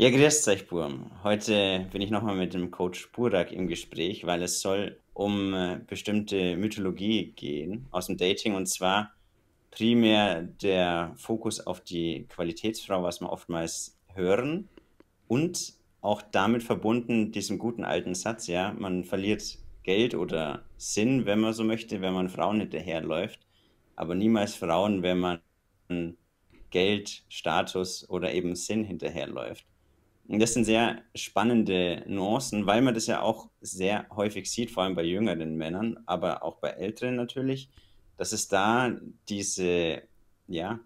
Ja, grüß euch, Burm. Heute bin ich nochmal mit dem Coach Burak im Gespräch, weil es soll um äh, bestimmte Mythologie gehen aus dem Dating und zwar primär der Fokus auf die Qualitätsfrau, was wir oftmals hören und auch damit verbunden diesem guten alten Satz, ja, man verliert Geld oder Sinn, wenn man so möchte, wenn man Frauen hinterherläuft, aber niemals Frauen, wenn man Geld, Status oder eben Sinn hinterherläuft. Und das sind sehr spannende Nuancen, weil man das ja auch sehr häufig sieht, vor allem bei jüngeren Männern, aber auch bei älteren natürlich, dass es da diese, ja,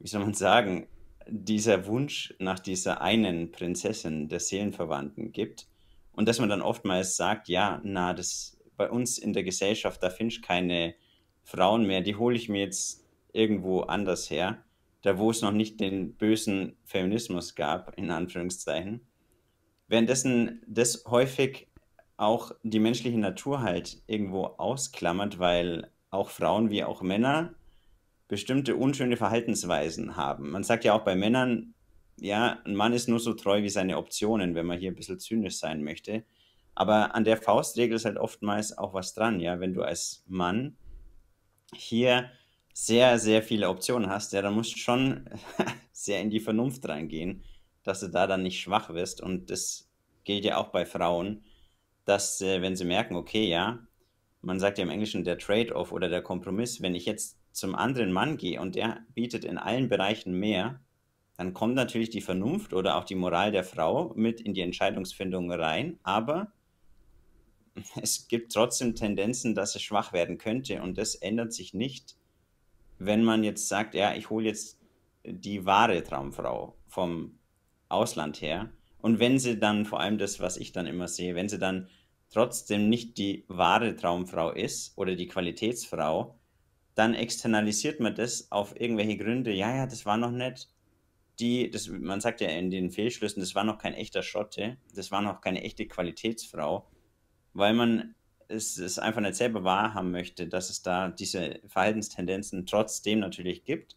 wie soll man sagen, dieser Wunsch nach dieser einen Prinzessin der Seelenverwandten gibt und dass man dann oftmals sagt, ja, na, das bei uns in der Gesellschaft, da finde ich keine Frauen mehr, die hole ich mir jetzt irgendwo anders her da wo es noch nicht den bösen Feminismus gab, in Anführungszeichen. Währenddessen das häufig auch die menschliche Natur halt irgendwo ausklammert, weil auch Frauen wie auch Männer bestimmte unschöne Verhaltensweisen haben. Man sagt ja auch bei Männern, ja, ein Mann ist nur so treu wie seine Optionen, wenn man hier ein bisschen zynisch sein möchte. Aber an der Faustregel ist halt oftmals auch was dran, ja, wenn du als Mann hier sehr, sehr viele Optionen hast, ja, dann musst du schon sehr in die Vernunft reingehen, dass du da dann nicht schwach wirst. Und das gilt ja auch bei Frauen, dass äh, wenn sie merken, okay, ja, man sagt ja im Englischen der Trade-off oder der Kompromiss, wenn ich jetzt zum anderen Mann gehe und der bietet in allen Bereichen mehr, dann kommt natürlich die Vernunft oder auch die Moral der Frau mit in die Entscheidungsfindung rein, aber es gibt trotzdem Tendenzen, dass es schwach werden könnte und das ändert sich nicht wenn man jetzt sagt, ja, ich hole jetzt die wahre Traumfrau vom Ausland her. Und wenn sie dann, vor allem das, was ich dann immer sehe, wenn sie dann trotzdem nicht die wahre Traumfrau ist oder die Qualitätsfrau, dann externalisiert man das auf irgendwelche Gründe. Ja, ja, das war noch nicht die, das, man sagt ja in den Fehlschlüssen, das war noch kein echter Schotte, das war noch keine echte Qualitätsfrau, weil man es, es einfach nicht selber wahrhaben möchte, dass es da diese Verhaltenstendenzen trotzdem natürlich gibt.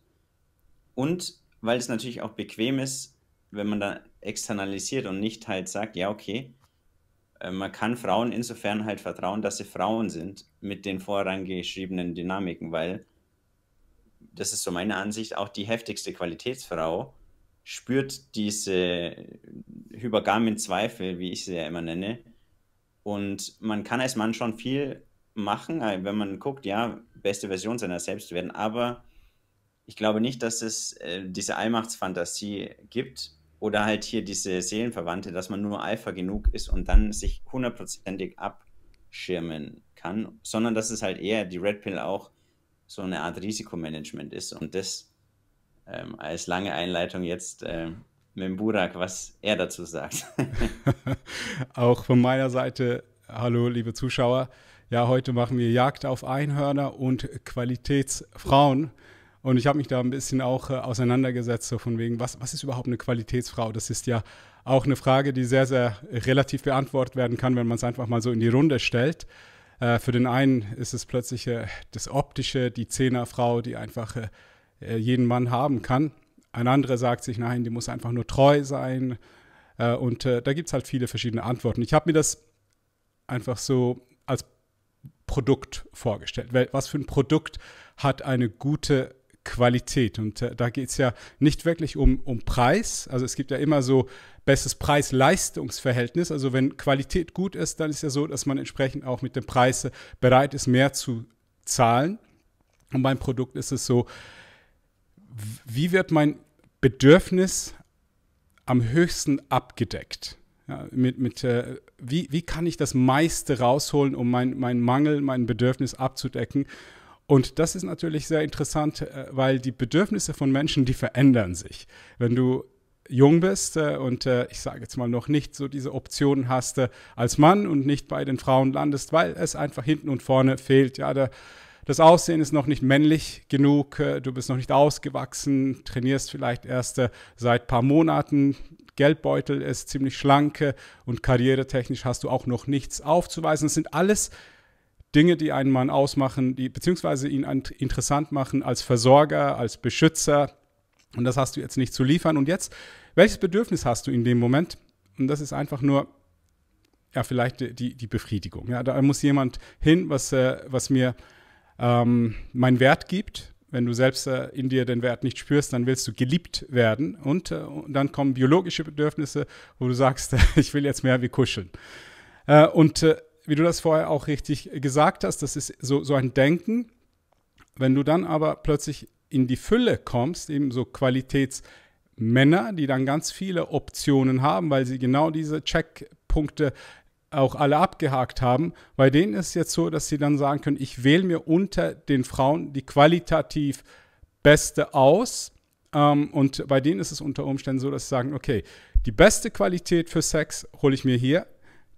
Und weil es natürlich auch bequem ist, wenn man da externalisiert und nicht halt sagt, ja, okay, äh, man kann Frauen insofern halt vertrauen, dass sie Frauen sind mit den vorangeschriebenen Dynamiken, weil das ist so meine Ansicht, auch die heftigste Qualitätsfrau spürt diese hypergamen Zweifel, wie ich sie ja immer nenne, und man kann als Mann schon viel machen, äh, wenn man guckt, ja, beste Version seiner selbst werden. Aber ich glaube nicht, dass es äh, diese Allmachtsfantasie gibt oder halt hier diese Seelenverwandte, dass man nur Alpha genug ist und dann sich hundertprozentig abschirmen kann, sondern dass es halt eher die Red Pill auch so eine Art Risikomanagement ist und das ähm, als lange Einleitung jetzt äh, mit Burak, was er dazu sagt. Auch von meiner Seite, hallo liebe Zuschauer. Ja, heute machen wir Jagd auf Einhörner und Qualitätsfrauen. Und ich habe mich da ein bisschen auch äh, auseinandergesetzt, so von wegen, was, was ist überhaupt eine Qualitätsfrau? Das ist ja auch eine Frage, die sehr, sehr relativ beantwortet werden kann, wenn man es einfach mal so in die Runde stellt. Äh, für den einen ist es plötzlich äh, das Optische, die Zehnerfrau, die einfach äh, äh, jeden Mann haben kann. Ein anderer sagt sich, nein, die muss einfach nur treu sein. Äh, und äh, da gibt es halt viele verschiedene Antworten. Ich habe mir das einfach so als Produkt vorgestellt. Was für ein Produkt hat eine gute Qualität? Und äh, da geht es ja nicht wirklich um, um Preis. Also es gibt ja immer so bestes Preis-Leistungs-Verhältnis. Also wenn Qualität gut ist, dann ist ja so, dass man entsprechend auch mit den Preisen bereit ist, mehr zu zahlen. Und beim Produkt ist es so, wie wird mein Bedürfnis am höchsten abgedeckt? Ja, mit, mit, äh, wie, wie kann ich das meiste rausholen, um meinen mein Mangel, mein Bedürfnis abzudecken? Und das ist natürlich sehr interessant, äh, weil die Bedürfnisse von Menschen, die verändern sich. Wenn du jung bist äh, und äh, ich sage jetzt mal noch nicht so diese Optionen hast äh, als Mann und nicht bei den Frauen landest, weil es einfach hinten und vorne fehlt. Ja, da das Aussehen ist noch nicht männlich genug, äh, du bist noch nicht ausgewachsen, trainierst vielleicht erst äh, seit ein paar Monaten, Geldbeutel ist ziemlich schlank und karrieretechnisch hast du auch noch nichts aufzuweisen. Das sind alles Dinge, die einen Mann ausmachen, die beziehungsweise ihn interessant machen als Versorger, als Beschützer. Und das hast du jetzt nicht zu liefern. Und jetzt, welches Bedürfnis hast du in dem Moment? Und das ist einfach nur ja, vielleicht die, die Befriedigung. Ja, da muss jemand hin, was, äh, was mir ähm, meinen Wert gibt. Wenn du selbst äh, in dir den Wert nicht spürst, dann willst du geliebt werden. Und, äh, und dann kommen biologische Bedürfnisse, wo du sagst, ich will jetzt mehr wie kuscheln. Äh, und äh, wie du das vorher auch richtig gesagt hast, das ist so, so ein Denken. Wenn du dann aber plötzlich in die Fülle kommst, eben so Qualitätsmänner, die dann ganz viele Optionen haben, weil sie genau diese Checkpunkte auch alle abgehakt haben. Bei denen ist es jetzt so, dass sie dann sagen können, ich wähle mir unter den Frauen die qualitativ beste aus. Ähm, und bei denen ist es unter Umständen so, dass sie sagen, okay, die beste Qualität für Sex hole ich mir hier.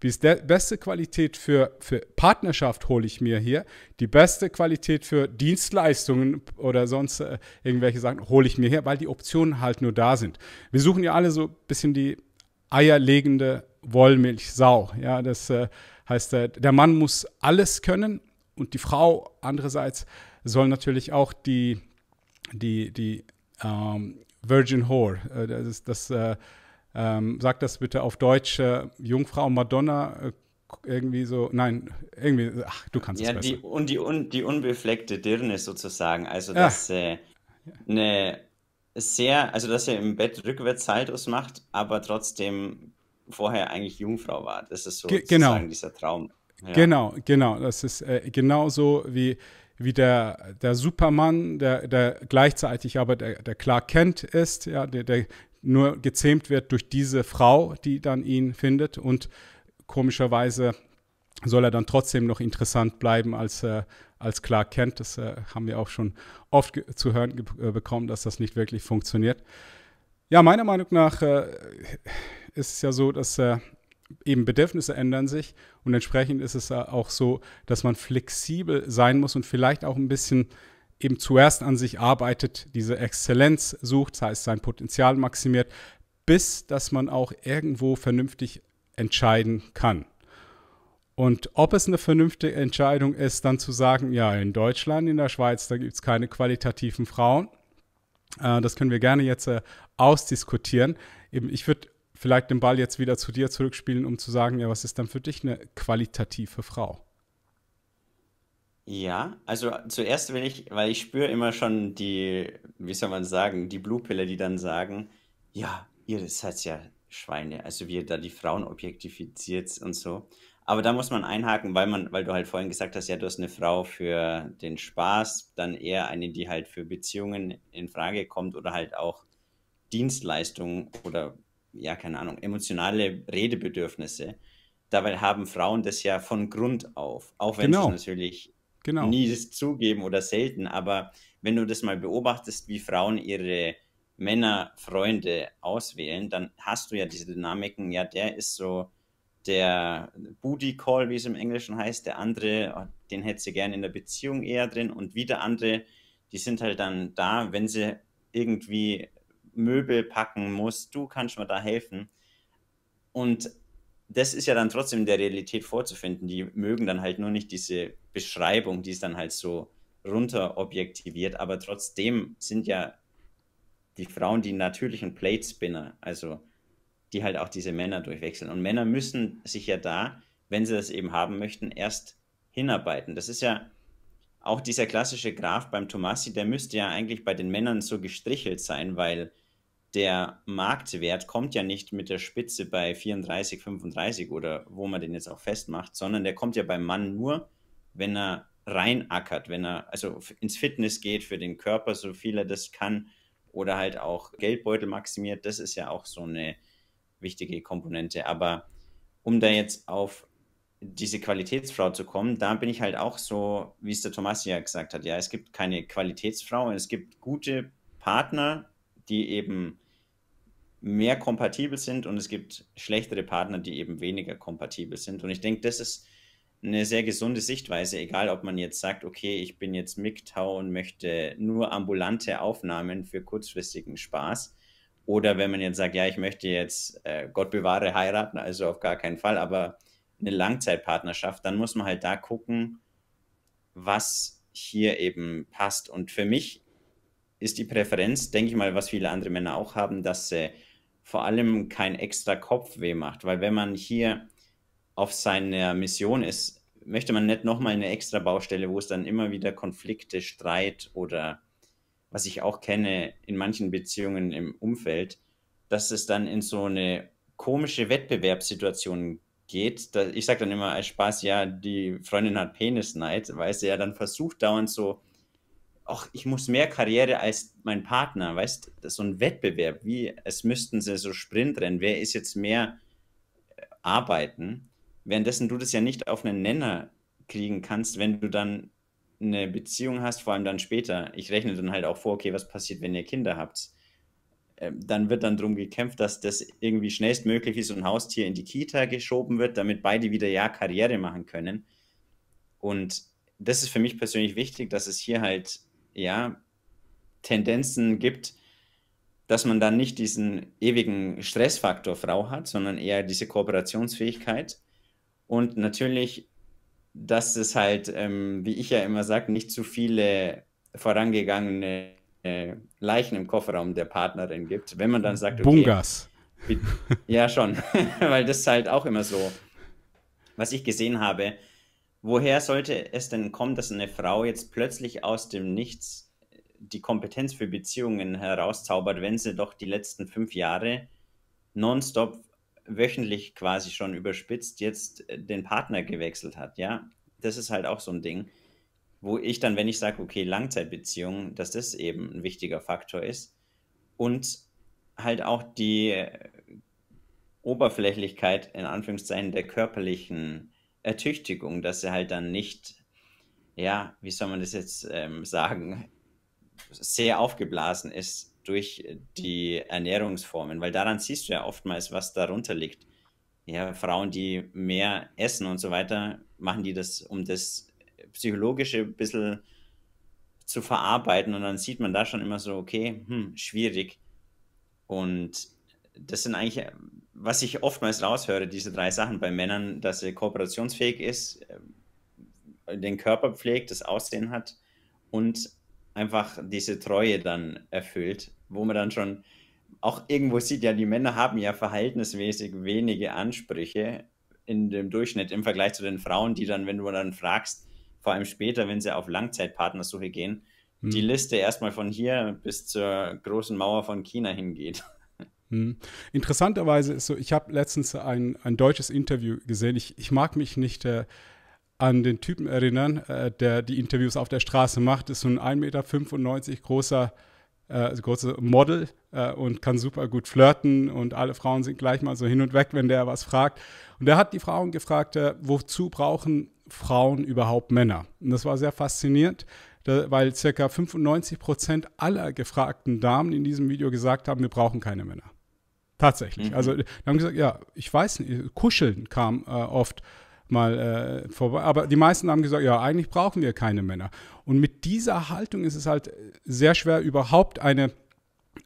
Die beste Qualität für, für Partnerschaft hole ich mir hier. Die beste Qualität für Dienstleistungen oder sonst äh, irgendwelche Sachen hole ich mir hier, weil die Optionen halt nur da sind. Wir suchen ja alle so ein bisschen die eierlegende Wollmilchsau. Ja, das äh, heißt, äh, der Mann muss alles können und die Frau andererseits soll natürlich auch die, die, die ähm, Virgin Whore, äh, das, ist, das äh, ähm, sagt das bitte auf Deutsch, äh, Jungfrau Madonna, äh, irgendwie so, nein, irgendwie, ach, du kannst ja, es besser. Die, und die, un, die unbefleckte Dirne sozusagen, also dass ja. eine sehr, also dass er im Bett rückwärts Saltos macht, aber trotzdem vorher eigentlich Jungfrau war. Das ist so Ge genau. dieser Traum. Ja. Genau, genau. Das ist äh, genauso wie, wie der, der Superman, der, der gleichzeitig aber der, der Clark Kent ist, ja, der, der nur gezähmt wird durch diese Frau, die dann ihn findet. Und komischerweise soll er dann trotzdem noch interessant bleiben als, äh, als Clark Kent. Das äh, haben wir auch schon oft zu hören äh, bekommen, dass das nicht wirklich funktioniert. Ja, meiner Meinung nach äh, ist es ja so, dass äh, eben Bedürfnisse ändern sich und entsprechend ist es auch so, dass man flexibel sein muss und vielleicht auch ein bisschen eben zuerst an sich arbeitet, diese Exzellenz sucht, das heißt sein Potenzial maximiert, bis dass man auch irgendwo vernünftig entscheiden kann. Und ob es eine vernünftige Entscheidung ist, dann zu sagen, ja, in Deutschland, in der Schweiz, da gibt es keine qualitativen Frauen, äh, das können wir gerne jetzt äh, ausdiskutieren. Eben, ich würde vielleicht den Ball jetzt wieder zu dir zurückspielen, um zu sagen, ja, was ist dann für dich eine qualitative Frau? Ja, also zuerst will ich, weil ich spüre immer schon die, wie soll man sagen, die Blutpille, die dann sagen, ja, ihr seid ja Schweine, also wie ihr da die Frauen objektifiziert und so. Aber da muss man einhaken, weil man, weil du halt vorhin gesagt hast, ja, du hast eine Frau für den Spaß, dann eher eine, die halt für Beziehungen in Frage kommt oder halt auch Dienstleistungen oder ja, keine Ahnung, emotionale Redebedürfnisse. Dabei haben Frauen das ja von Grund auf, auch wenn genau. sie es natürlich genau. nie zugeben oder selten, aber wenn du das mal beobachtest, wie Frauen ihre Männerfreunde auswählen, dann hast du ja diese Dynamiken, ja, der ist so der Booty Call, wie es im Englischen heißt, der andere, den hätte sie gerne in der Beziehung eher drin und wieder andere, die sind halt dann da, wenn sie irgendwie Möbel packen muss, du kannst mir da helfen. Und das ist ja dann trotzdem der Realität vorzufinden. Die mögen dann halt nur nicht diese Beschreibung, die ist dann halt so runter objektiviert, aber trotzdem sind ja die Frauen die natürlichen Plate Spinner, also die halt auch diese Männer durchwechseln. Und Männer müssen sich ja da, wenn sie das eben haben möchten, erst hinarbeiten. Das ist ja auch dieser klassische Graph beim Tomassi, der müsste ja eigentlich bei den Männern so gestrichelt sein, weil der Marktwert kommt ja nicht mit der Spitze bei 34, 35 oder wo man den jetzt auch festmacht, sondern der kommt ja beim Mann nur, wenn er reinackert, wenn er also ins Fitness geht für den Körper, so viel er das kann, oder halt auch Geldbeutel maximiert. Das ist ja auch so eine wichtige Komponente. Aber um da jetzt auf diese Qualitätsfrau zu kommen, da bin ich halt auch so, wie es der Thomas ja gesagt hat, ja, es gibt keine Qualitätsfrau, es gibt gute Partner, die eben mehr kompatibel sind und es gibt schlechtere Partner, die eben weniger kompatibel sind. Und ich denke, das ist eine sehr gesunde Sichtweise, egal ob man jetzt sagt, okay, ich bin jetzt MGTOW und möchte nur ambulante Aufnahmen für kurzfristigen Spaß. Oder wenn man jetzt sagt, ja, ich möchte jetzt, äh, Gott bewahre, heiraten, also auf gar keinen Fall, aber eine Langzeitpartnerschaft, dann muss man halt da gucken, was hier eben passt. Und für mich ist die Präferenz, denke ich mal, was viele andere Männer auch haben, dass sie vor allem kein extra Kopfweh macht. Weil wenn man hier auf seiner Mission ist, möchte man nicht nochmal eine extra Baustelle, wo es dann immer wieder Konflikte, Streit oder was ich auch kenne in manchen Beziehungen im Umfeld, dass es dann in so eine komische Wettbewerbssituation geht. ich sage dann immer als Spaß, ja, die Freundin hat Penisneid, weil sie ja dann versucht dauernd so ach, ich muss mehr Karriere als mein Partner, weißt du, so ein Wettbewerb, wie es müssten sie so Sprintrennen, wer ist jetzt mehr äh, arbeiten, währenddessen du das ja nicht auf einen Nenner kriegen kannst, wenn du dann eine Beziehung hast, vor allem dann später. Ich rechne dann halt auch vor, okay, was passiert, wenn ihr Kinder habt? Ähm, dann wird dann darum gekämpft, dass das irgendwie schnellstmöglich ist, und ein Haustier in die Kita geschoben wird, damit beide wieder ja Karriere machen können. Und das ist für mich persönlich wichtig, dass es hier halt ja, Tendenzen gibt, dass man dann nicht diesen ewigen Stressfaktor Frau hat, sondern eher diese Kooperationsfähigkeit. Und natürlich, dass es halt, ähm, wie ich ja immer sage, nicht zu viele vorangegangene äh, Leichen im Kofferraum der Partnerin gibt. Wenn man dann sagt, okay, Bungas. Ja, schon, weil das halt auch immer so, was ich gesehen habe, woher sollte es denn kommen, dass eine Frau jetzt plötzlich aus dem Nichts äh, die Kompetenz für Beziehungen herauszaubert, wenn sie doch die letzten fünf Jahre nonstop wöchentlich quasi schon überspitzt jetzt äh, den Partner gewechselt hat, ja? Das ist halt auch so ein Ding, wo ich dann, wenn ich sage, okay, Langzeitbeziehungen, dass das eben ein wichtiger Faktor ist und halt auch die äh, Oberflächlichkeit in Anführungszeichen der körperlichen Ertüchtigung, dass er halt dann nicht, ja, wie soll man das jetzt ähm, sagen, sehr aufgeblasen ist durch die Ernährungsformen, weil daran siehst du ja oftmals, was darunter liegt. Ja, Frauen, die mehr essen und so weiter, machen die das, um das psychologische ein bisschen zu verarbeiten und dann sieht man da schon immer so, okay, hm, schwierig. Und das sind eigentlich was ich oftmals raushöre, diese drei Sachen bei Männern, dass sie kooperationsfähig ist, äh, den Körper pflegt, das Aussehen hat und einfach diese Treue dann erfüllt, wo man dann schon auch irgendwo sieht, ja, die Männer haben ja verhältnismäßig wenige Ansprüche in dem Durchschnitt im Vergleich zu den Frauen, die dann, wenn du dann fragst, vor allem später, wenn sie auf Langzeitpartnersuche gehen, hm. die Liste erstmal von hier bis zur großen Mauer von China hingeht. Hm. Interessanterweise ist so, ich habe letztens ein, ein deutsches Interview gesehen. Ich, ich mag mich nicht äh, an den Typen erinnern, äh, der die Interviews auf der Straße macht. Ist so ein 1,95 Meter großer, äh, also großer Model äh, und kann super gut flirten und alle Frauen sind gleich mal so hin und weg, wenn der was fragt. Und der hat die Frauen gefragt, äh, wozu brauchen Frauen überhaupt Männer? Und das war sehr faszinierend weil ca. 95 Prozent aller gefragten Damen in diesem Video gesagt haben, wir brauchen keine Männer. Tatsächlich. Mhm. Also, die haben gesagt, ja, ich weiß nicht, Kuscheln kam äh, oft mal äh, vorbei. Aber die meisten haben gesagt, ja, eigentlich brauchen wir keine Männer. Und mit dieser Haltung ist es halt äh, sehr schwer, überhaupt eine,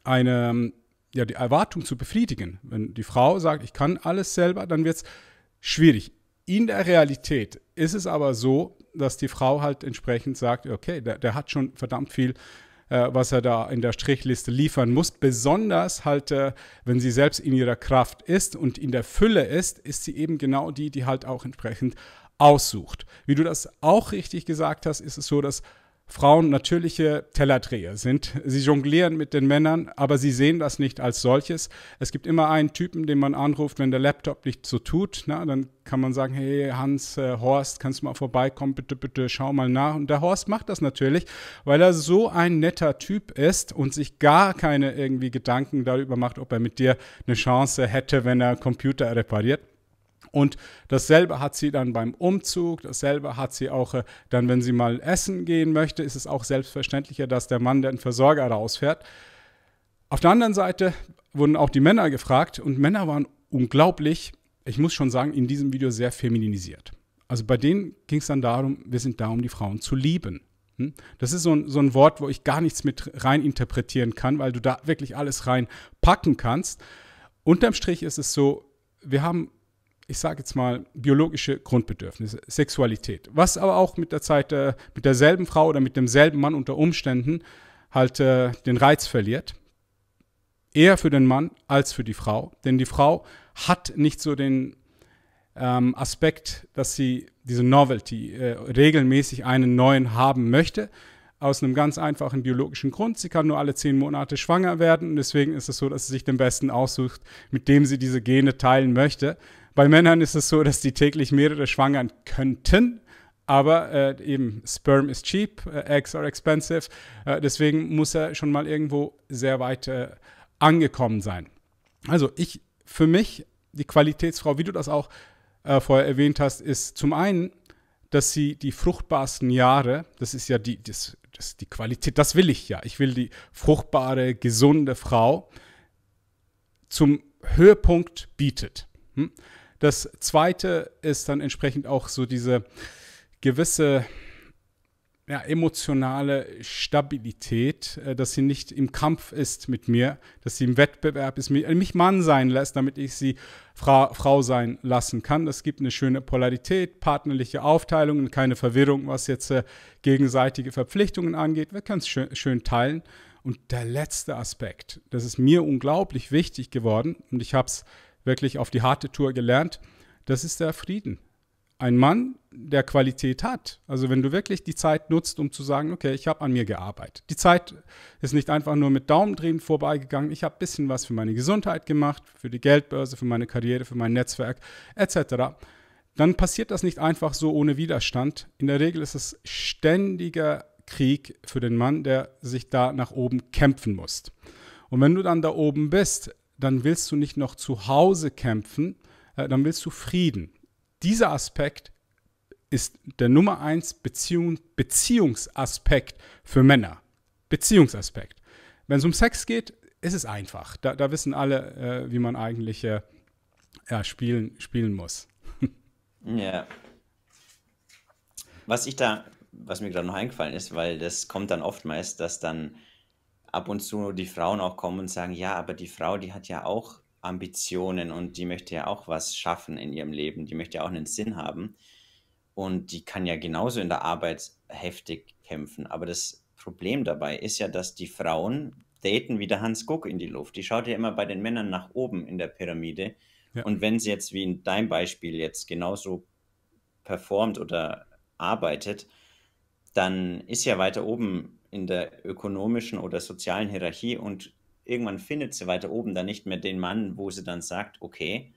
eine ähm, ja, die Erwartung zu befriedigen. Wenn die Frau sagt, ich kann alles selber, dann wird es schwierig. In der Realität ist es aber so, dass die Frau halt entsprechend sagt, okay, der, der hat schon verdammt viel äh, was er da in der Strichliste liefern muss. Besonders halt, äh, wenn sie selbst in ihrer Kraft ist und in der Fülle ist, ist sie eben genau die, die halt auch entsprechend aussucht. Wie du das auch richtig gesagt hast, ist es so, dass Frauen natürliche Tellerdreher sind. Sie jonglieren mit den Männern, aber sie sehen das nicht als solches. Es gibt immer einen Typen, den man anruft, wenn der Laptop nicht so tut. Na, dann kann man sagen, hey Hans, äh, Horst, kannst du mal vorbeikommen, bitte, bitte, schau mal nach. Und der Horst macht das natürlich, weil er so ein netter Typ ist und sich gar keine irgendwie Gedanken darüber macht, ob er mit dir eine Chance hätte, wenn er Computer repariert. Und dasselbe hat sie dann beim Umzug, dasselbe hat sie auch äh, dann, wenn sie mal essen gehen möchte, ist es auch selbstverständlicher, dass der Mann den Versorger rausfährt. Auf der anderen Seite wurden auch die Männer gefragt und Männer waren unglaublich, ich muss schon sagen, in diesem Video sehr femininisiert. Also bei denen ging es dann darum, wir sind da, um die Frauen zu lieben. Hm? Das ist so ein, so ein Wort, wo ich gar nichts mit rein interpretieren kann, weil du da wirklich alles reinpacken kannst. Unterm Strich ist es so, wir haben ich sage jetzt mal, biologische Grundbedürfnisse, Sexualität. Was aber auch mit der Zeit, äh, mit derselben Frau oder mit demselben Mann unter Umständen halt äh, den Reiz verliert. Eher für den Mann als für die Frau. Denn die Frau hat nicht so den ähm, Aspekt, dass sie diese Novelty äh, regelmäßig einen neuen haben möchte, aus einem ganz einfachen biologischen Grund. Sie kann nur alle zehn Monate schwanger werden und deswegen ist es so, dass sie sich den Besten aussucht, mit dem sie diese Gene teilen möchte. Bei Männern ist es so, dass die täglich mehrere schwangern könnten. Aber äh, eben, Sperm ist cheap, äh, Eggs are expensive. Äh, deswegen muss er schon mal irgendwo sehr weit äh, angekommen sein. Also ich, für mich, die Qualitätsfrau, wie du das auch äh, vorher erwähnt hast, ist zum einen, dass sie die fruchtbarsten Jahre, das ist ja die, das, das, die Qualität, das will ich ja. Ich will die fruchtbare, gesunde Frau zum Höhepunkt bietet. Hm? Das zweite ist dann entsprechend auch so diese gewisse ja, emotionale Stabilität, äh, dass sie nicht im Kampf ist mit mir, dass sie im Wettbewerb ist, mich Mann sein lässt, damit ich sie Fra Frau sein lassen kann. Das gibt eine schöne Polarität, partnerliche Aufteilung und keine Verwirrung, was jetzt äh, gegenseitige Verpflichtungen angeht. Wir können es schön, schön teilen. Und der letzte Aspekt, das ist mir unglaublich wichtig geworden und ich habe es wirklich auf die harte Tour gelernt, das ist der Frieden. Ein Mann, der Qualität hat. Also wenn du wirklich die Zeit nutzt, um zu sagen, okay, ich habe an mir gearbeitet. Die Zeit ist nicht einfach nur mit Daumendrehen vorbeigegangen. Ich habe ein bisschen was für meine Gesundheit gemacht, für die Geldbörse, für meine Karriere, für mein Netzwerk etc. Dann passiert das nicht einfach so ohne Widerstand. In der Regel ist es ständiger Krieg für den Mann, der sich da nach oben kämpfen muss. Und wenn du dann da oben bist, dann willst du nicht noch zu Hause kämpfen, äh, dann willst du Frieden. Dieser Aspekt ist der Nummer eins Beziehung, Beziehungsaspekt für Männer. Beziehungsaspekt. Wenn es um Sex geht, ist es einfach. Da, da wissen alle, äh, wie man eigentlich äh, ja, spielen, spielen muss. ja. Was ich da, was mir gerade noch eingefallen ist, weil das kommt dann oftmals, dass dann ab und zu die Frauen auch kommen und sagen, ja, aber die Frau, die hat ja auch Ambitionen und die möchte ja auch was schaffen in ihrem Leben, die möchte ja auch einen Sinn haben und die kann ja genauso in der Arbeit heftig kämpfen. Aber das Problem dabei ist ja, dass die Frauen daten wie der Hans Guck in die Luft. Die schaut ja immer bei den Männern nach oben in der Pyramide. Ja. Und wenn sie jetzt wie in deinem Beispiel jetzt genauso performt oder arbeitet, dann ist ja weiter oben in der ökonomischen oder sozialen Hierarchie und irgendwann findet sie weiter oben dann nicht mehr den Mann, wo sie dann sagt, okay,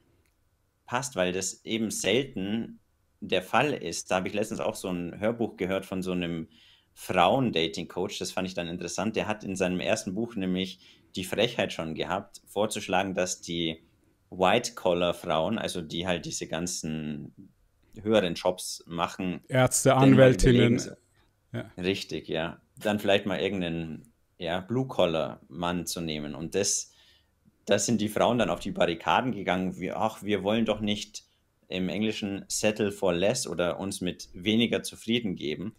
passt, weil das eben selten der Fall ist. Da habe ich letztens auch so ein Hörbuch gehört von so einem Frauen-Dating-Coach, das fand ich dann interessant. Der hat in seinem ersten Buch nämlich die Frechheit schon gehabt, vorzuschlagen, dass die White-Collar-Frauen, also die halt diese ganzen höheren Jobs machen, Ärzte, Anwältinnen. Ja. Richtig, ja dann vielleicht mal irgendeinen ja, Blue-Collar-Mann zu nehmen. Und das, das sind die Frauen dann auf die Barrikaden gegangen, wie, ach, wir wollen doch nicht im Englischen settle for less oder uns mit weniger zufrieden geben.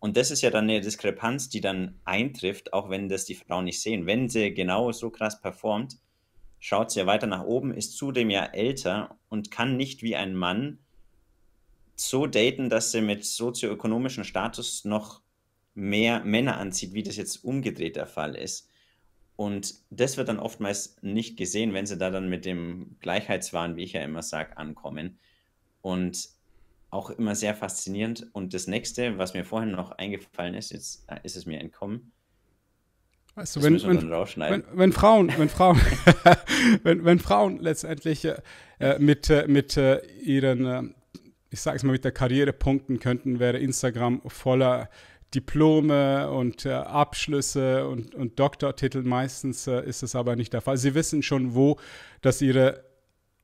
Und das ist ja dann eine Diskrepanz, die dann eintrifft, auch wenn das die Frauen nicht sehen. Wenn sie genau so krass performt, schaut sie ja weiter nach oben, ist zudem ja älter und kann nicht wie ein Mann so daten, dass sie mit sozioökonomischem Status noch mehr Männer anzieht, wie das jetzt umgedreht der Fall ist. Und das wird dann oftmals nicht gesehen, wenn sie da dann mit dem Gleichheitswahn, wie ich ja immer sage, ankommen. Und auch immer sehr faszinierend. Und das nächste, was mir vorhin noch eingefallen ist, jetzt äh, ist es mir entkommen. Weißt du, wenn, wenn, wenn, wenn, Frauen, wenn Frauen, wenn, wenn Frauen letztendlich äh, äh, mit, äh, mit äh, ihren, äh, ich sag's mal, mit der Karriere punkten könnten, wäre Instagram voller Diplome und äh, Abschlüsse und, und Doktortitel. Meistens äh, ist es aber nicht der Fall. Sie wissen schon, wo dass ihre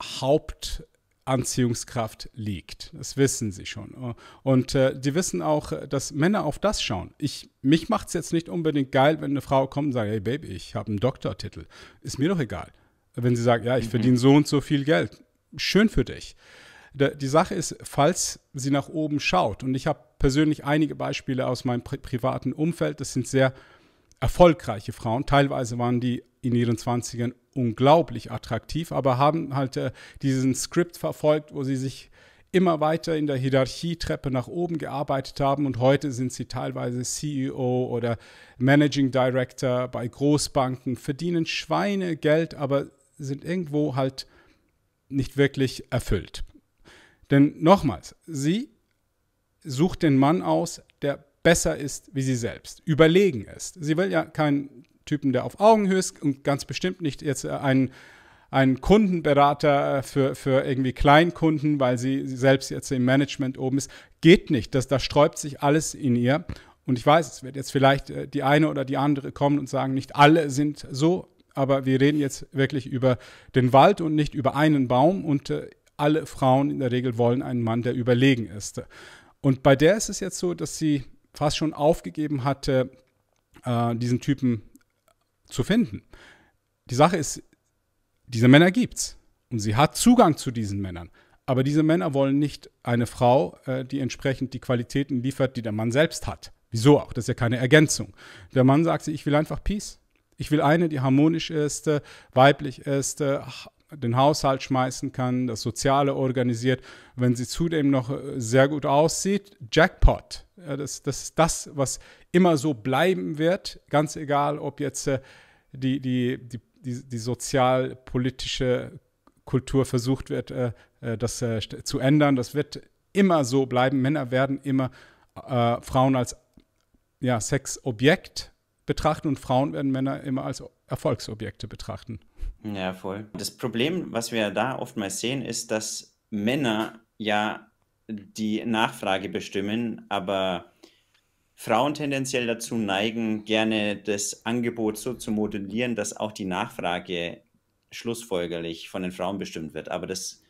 Hauptanziehungskraft liegt. Das wissen sie schon. Und äh, die wissen auch, dass Männer auf das schauen. Ich, mich macht es jetzt nicht unbedingt geil, wenn eine Frau kommt und sagt, hey Baby, ich habe einen Doktortitel. Ist mir doch egal. Wenn sie sagt, ja, ich mhm. verdiene so und so viel Geld. Schön für dich die Sache ist, falls sie nach oben schaut, und ich habe persönlich einige Beispiele aus meinem pri privaten Umfeld, das sind sehr erfolgreiche Frauen, teilweise waren die in ihren 20ern unglaublich attraktiv, aber haben halt äh, diesen Skript verfolgt, wo sie sich immer weiter in der Hierarchietreppe nach oben gearbeitet haben und heute sind sie teilweise CEO oder Managing Director bei Großbanken, verdienen Schweinegeld, aber sind irgendwo halt nicht wirklich erfüllt. Denn nochmals, sie sucht den Mann aus, der besser ist wie sie selbst, überlegen ist. Sie will ja keinen Typen, der auf Augenhöhe ist und ganz bestimmt nicht jetzt äh, einen, einen Kundenberater äh, für, für irgendwie Kleinkunden, weil sie selbst jetzt im Management oben ist. Geht nicht, das, da sträubt sich alles in ihr. Und ich weiß, es wird jetzt vielleicht äh, die eine oder die andere kommen und sagen, nicht alle sind so, aber wir reden jetzt wirklich über den Wald und nicht über einen Baum. Und alle Frauen in der Regel wollen einen Mann, der überlegen ist. Und bei der ist es jetzt so, dass sie fast schon aufgegeben hatte, äh, diesen Typen zu finden. Die Sache ist, diese Männer gibt's und sie hat Zugang zu diesen Männern. Aber diese Männer wollen nicht eine Frau, äh, die entsprechend die Qualitäten liefert, die der Mann selbst hat. Wieso auch? Das ist ja keine Ergänzung. Der Mann sagt sie, ich will einfach Peace. Ich will eine, die harmonisch ist, äh, weiblich ist, äh, den Haushalt schmeißen kann, das Soziale organisiert, wenn sie zudem noch sehr gut aussieht, Jackpot. Das, das ist das, was immer so bleiben wird, ganz egal, ob jetzt die, die, die, die, die sozialpolitische Kultur versucht wird, das zu ändern. Das wird immer so bleiben. Männer werden immer Frauen als ja, Sexobjekt betrachten und Frauen werden Männer immer als Objekt Erfolgsobjekte betrachten. Ja, voll. Das Problem, was wir da oftmals sehen, ist, dass Männer ja die Nachfrage bestimmen, aber Frauen tendenziell dazu neigen, gerne das Angebot so zu modellieren, dass auch die Nachfrage schlussfolgerlich von den Frauen bestimmt wird. Aber das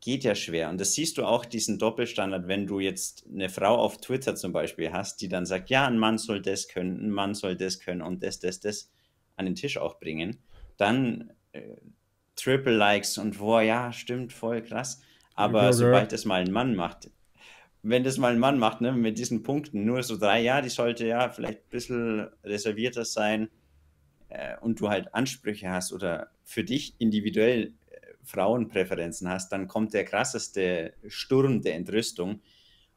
geht ja schwer. Und das siehst du auch, diesen Doppelstandard, wenn du jetzt eine Frau auf Twitter zum Beispiel hast, die dann sagt, ja, ein Mann soll das können, ein Mann soll das können und das, das, das an den Tisch auch bringen, dann äh, Triple Likes und boah, ja, stimmt, voll krass. Aber ja, sobald das mal ein Mann macht, wenn das mal ein Mann macht, ne, mit diesen Punkten, nur so drei, ja, die sollte ja vielleicht ein bisschen reservierter sein äh, und du halt Ansprüche hast oder für dich individuell äh, Frauenpräferenzen hast, dann kommt der krasseste Sturm der Entrüstung,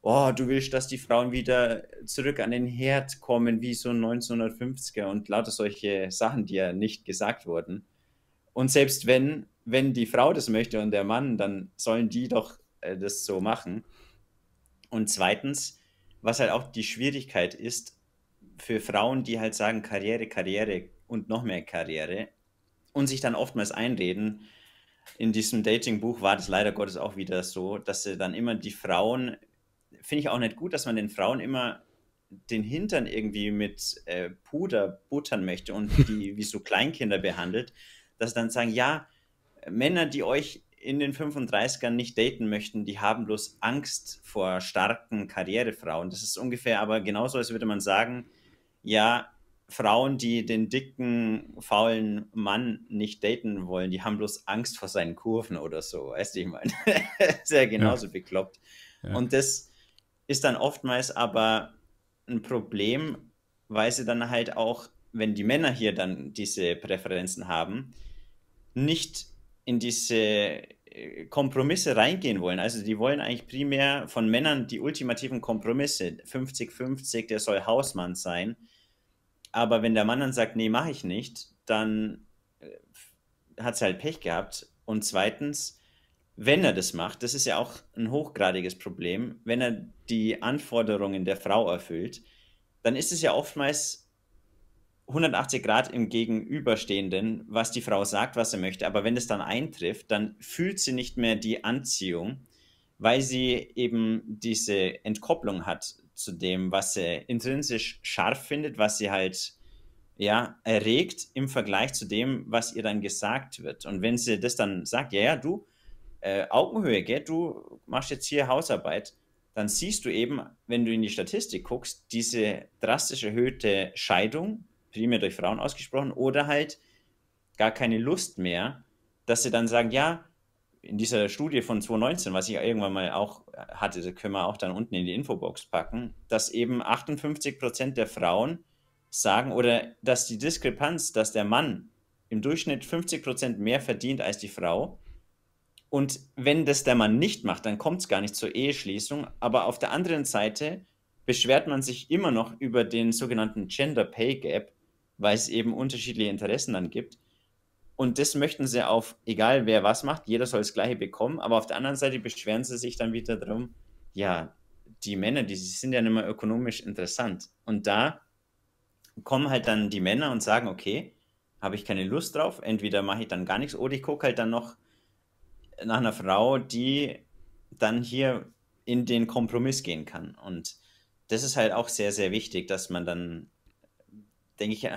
oh, du willst, dass die Frauen wieder zurück an den Herd kommen, wie so ein 1950er und lauter solche Sachen, die ja nicht gesagt wurden. Und selbst wenn, wenn die Frau das möchte und der Mann, dann sollen die doch äh, das so machen. Und zweitens, was halt auch die Schwierigkeit ist für Frauen, die halt sagen Karriere, Karriere und noch mehr Karriere und sich dann oftmals einreden, in diesem Dating-Buch war das leider Gottes auch wieder so, dass sie dann immer die Frauen finde ich auch nicht gut, dass man den Frauen immer den Hintern irgendwie mit äh, Puder buttern möchte und die wie so Kleinkinder behandelt, dass dann sagen, ja, Männer, die euch in den 35ern nicht daten möchten, die haben bloß Angst vor starken Karrierefrauen. Das ist ungefähr aber genauso, als würde man sagen, ja, Frauen, die den dicken, faulen Mann nicht daten wollen, die haben bloß Angst vor seinen Kurven oder so. Weißt du, ich meine, sehr genauso ja. bekloppt. Ja. Und das ist dann oftmals aber ein Problem, weil sie dann halt auch, wenn die Männer hier dann diese Präferenzen haben, nicht in diese äh, Kompromisse reingehen wollen. Also die wollen eigentlich primär von Männern die ultimativen Kompromisse. 50-50, der soll Hausmann sein. Aber wenn der Mann dann sagt, nee, mache ich nicht, dann äh, hat sie halt Pech gehabt. Und zweitens, wenn er das macht, das ist ja auch ein hochgradiges Problem, wenn er die Anforderungen der Frau erfüllt, dann ist es ja oftmals 180 Grad im Gegenüberstehenden, was die Frau sagt, was er möchte. Aber wenn es dann eintrifft, dann fühlt sie nicht mehr die Anziehung, weil sie eben diese Entkopplung hat zu dem, was sie intrinsisch scharf findet, was sie halt ja, erregt im Vergleich zu dem, was ihr dann gesagt wird. Und wenn sie das dann sagt, ja, ja, du, äh, Augenhöhe, gell? du machst jetzt hier Hausarbeit, dann siehst du eben, wenn du in die Statistik guckst, diese drastisch erhöhte Scheidung, primär durch Frauen ausgesprochen, oder halt gar keine Lust mehr, dass sie dann sagen, ja, in dieser Studie von 2019, was ich irgendwann mal auch hatte, das können wir auch dann unten in die Infobox packen, dass eben 58 der Frauen sagen oder dass die Diskrepanz, dass der Mann im Durchschnitt 50 mehr verdient als die Frau, und wenn das der Mann nicht macht, dann kommt es gar nicht zur Eheschließung. Aber auf der anderen Seite beschwert man sich immer noch über den sogenannten Gender Pay Gap, weil es eben unterschiedliche Interessen dann gibt. Und das möchten sie auf, egal wer was macht, jeder soll das Gleiche bekommen. Aber auf der anderen Seite beschweren sie sich dann wieder darum, ja, die Männer, die sind ja nicht mehr ökonomisch interessant. Und da kommen halt dann die Männer und sagen, okay, habe ich keine Lust drauf, entweder mache ich dann gar nichts oder ich gucke halt dann noch nach einer Frau, die dann hier in den Kompromiss gehen kann. Und das ist halt auch sehr, sehr wichtig, dass man dann, denke ich,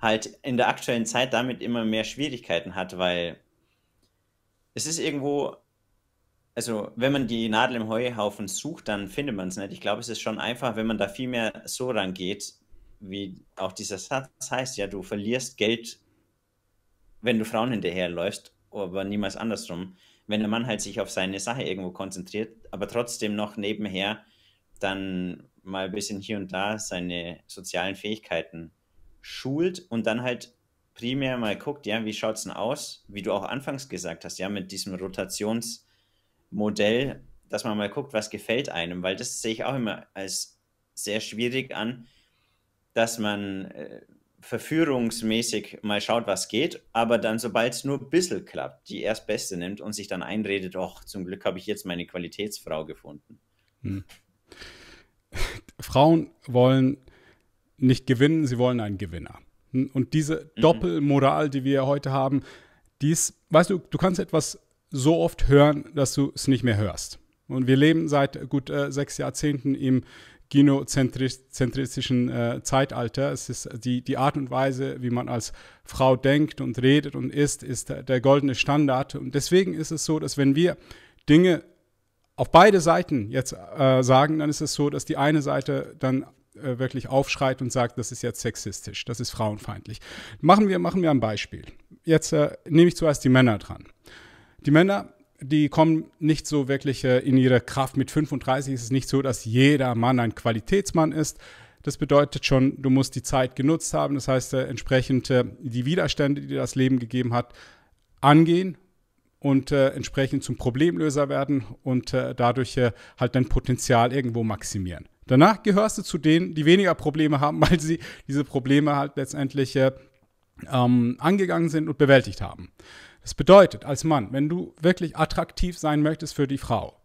halt in der aktuellen Zeit damit immer mehr Schwierigkeiten hat, weil es ist irgendwo, also wenn man die Nadel im Heuhaufen sucht, dann findet man es nicht. Ich glaube, es ist schon einfach, wenn man da viel mehr so rangeht, wie auch dieser Satz heißt, ja, du verlierst Geld, wenn du Frauen hinterherläufst aber niemals andersrum. Wenn der Mann halt sich auf seine Sache irgendwo konzentriert, aber trotzdem noch nebenher dann mal ein bisschen hier und da seine sozialen Fähigkeiten schult und dann halt primär mal guckt, ja, wie schaut es denn aus, wie du auch anfangs gesagt hast, ja, mit diesem Rotationsmodell, dass man mal guckt, was gefällt einem, weil das sehe ich auch immer als sehr schwierig an, dass man äh, verführungsmäßig mal schaut, was geht, aber dann, sobald es nur ein bisschen klappt, die Erstbeste nimmt und sich dann einredet, oh, zum Glück habe ich jetzt meine Qualitätsfrau gefunden. Hm. Frauen wollen nicht gewinnen, sie wollen einen Gewinner. Hm, und diese mhm. Doppelmoral, die wir heute haben, die ist, weißt du, du kannst etwas so oft hören, dass du es nicht mehr hörst. Und wir leben seit gut äh, sechs Jahrzehnten im genozentristischen äh, Zeitalter. Es ist die, die Art und Weise, wie man als Frau denkt und redet und ist, ist der, der goldene Standard. Und deswegen ist es so, dass wenn wir Dinge auf beide Seiten jetzt äh, sagen, dann ist es so, dass die eine Seite dann äh, wirklich aufschreit und sagt, das ist jetzt sexistisch, das ist frauenfeindlich. Machen wir, machen wir ein Beispiel. Jetzt äh, nehme ich zuerst die Männer dran. Die Männer die kommen nicht so wirklich äh, in ihre Kraft. Mit 35 ist es nicht so, dass jeder Mann ein Qualitätsmann ist. Das bedeutet schon, du musst die Zeit genutzt haben. Das heißt, äh, entsprechend äh, die Widerstände, die dir das Leben gegeben hat, angehen und entsprechend zum Problemlöser werden und dadurch halt dein Potenzial irgendwo maximieren. Danach gehörst du zu denen, die weniger Probleme haben, weil sie diese Probleme halt letztendlich ähm, angegangen sind und bewältigt haben. Das bedeutet, als Mann, wenn du wirklich attraktiv sein möchtest für die Frau,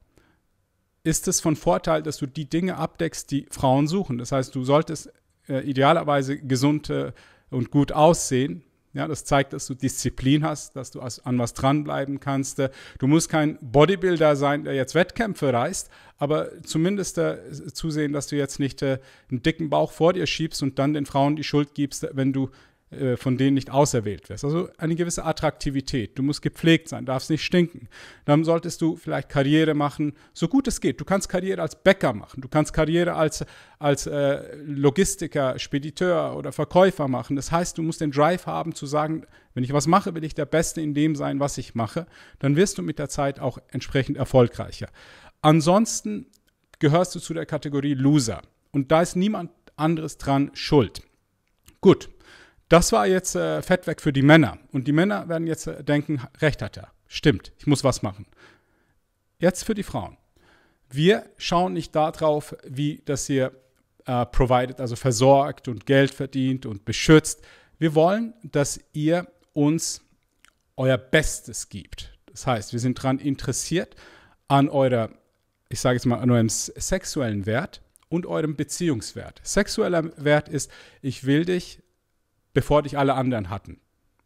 ist es von Vorteil, dass du die Dinge abdeckst, die Frauen suchen. Das heißt, du solltest äh, idealerweise gesund äh, und gut aussehen. Ja, das zeigt, dass du Disziplin hast, dass du an was dranbleiben kannst. Äh, du musst kein Bodybuilder sein, der jetzt Wettkämpfe reißt, aber zumindest äh, zusehen, dass du jetzt nicht äh, einen dicken Bauch vor dir schiebst und dann den Frauen die Schuld gibst, wenn du äh, von denen nicht auserwählt wirst. Also eine gewisse Attraktivität. Du musst gepflegt sein, darfst nicht stinken. Dann solltest du vielleicht Karriere machen, so gut es geht. Du kannst Karriere als Bäcker machen, du kannst Karriere als, als äh, Logistiker, Spediteur oder Verkäufer machen. Das heißt, du musst den Drive haben zu sagen, wenn ich was mache, will ich der Beste in dem sein, was ich mache. Dann wirst du mit der Zeit auch entsprechend erfolgreicher. Ansonsten gehörst du zu der Kategorie Loser. Und da ist niemand anderes dran schuld. Gut, das war jetzt äh, Fett weg für die Männer. Und die Männer werden jetzt äh, denken, recht hat er. Stimmt, ich muss was machen. Jetzt für die Frauen. Wir schauen nicht darauf, wie das hier äh, provided, also versorgt und Geld verdient und beschützt. Wir wollen, dass ihr uns euer Bestes gibt. Das heißt, wir sind daran interessiert an eurer, ich sage jetzt mal, an eurem sexuellen Wert und eurem Beziehungswert. Sexueller Wert ist, ich will dich bevor dich alle anderen hatten.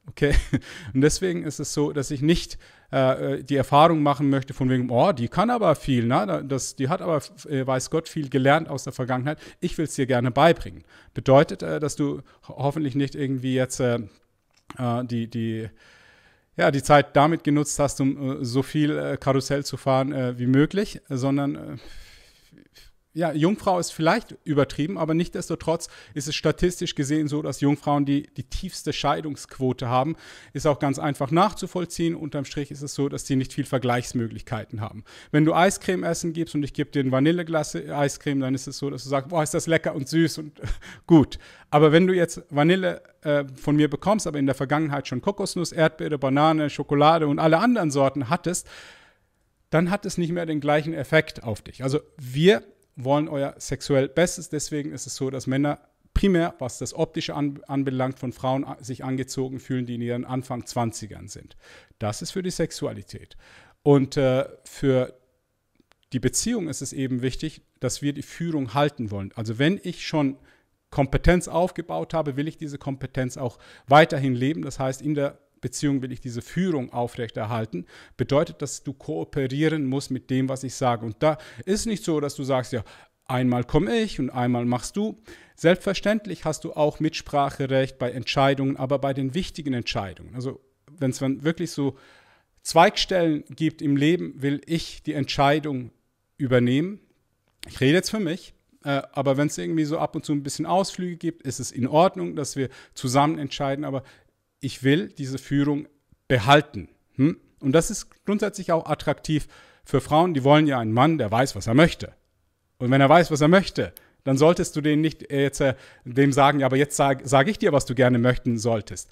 Okay? Und deswegen ist es so, dass ich nicht äh, äh, die Erfahrung machen möchte von wegen, oh, die kann aber viel, ne? das, die hat aber, äh, weiß Gott, viel gelernt aus der Vergangenheit. Ich will es dir gerne beibringen. Bedeutet, äh, dass du hoffentlich nicht irgendwie jetzt äh, äh, die, die, ja, die Zeit damit genutzt hast, um so viel Karussell zu fahren wie möglich, sondern ja, Jungfrau ist vielleicht übertrieben, aber nichtdestotrotz ist es statistisch gesehen so, dass Jungfrauen die, die tiefste Scheidungsquote haben. Ist auch ganz einfach nachzuvollziehen. Unterm Strich ist es so, dass sie nicht viel Vergleichsmöglichkeiten haben. Wenn du Eiscreme essen gibst und ich gebe dir ein Vanilleglas-Eiscreme, dann ist es so, dass du sagst, boah, ist das lecker und süß und gut. Aber wenn du jetzt Vanille äh, von mir bekommst, aber in der Vergangenheit schon Kokosnuss, Erdbeere, Banane, Schokolade und alle anderen Sorten hattest, dann hat es nicht mehr den gleichen Effekt auf dich. Also wir wollen euer sexuell Bestes. Deswegen ist es so, dass Männer primär, was das Optische an, anbelangt, von Frauen sich angezogen fühlen, die in ihren Anfang 20ern sind. Das ist für die Sexualität. Und äh, für die Beziehung ist es eben wichtig, dass wir die Führung halten wollen. Also wenn ich schon Kompetenz aufgebaut habe, will ich diese Kompetenz auch weiterhin leben. Das heißt, in der Beziehung will ich diese Führung aufrechterhalten, bedeutet, dass du kooperieren musst mit dem, was ich sage. Und da ist nicht so, dass du sagst, ja, einmal komme ich und einmal machst du. Selbstverständlich hast du auch Mitspracherecht bei Entscheidungen, aber bei den wichtigen Entscheidungen. Also wenn es wirklich so Zweigstellen gibt im Leben, will ich die Entscheidung übernehmen. Ich rede jetzt für mich, äh, aber wenn es irgendwie so ab und zu ein bisschen Ausflüge gibt, ist es in Ordnung, dass wir zusammen entscheiden. Aber ich will diese Führung behalten. Hm? Und das ist grundsätzlich auch attraktiv für Frauen, die wollen ja einen Mann, der weiß, was er möchte. Und wenn er weiß, was er möchte, dann solltest du denen nicht äh, jetzt äh, dem sagen, ja, aber jetzt sage sag ich dir, was du gerne möchten solltest.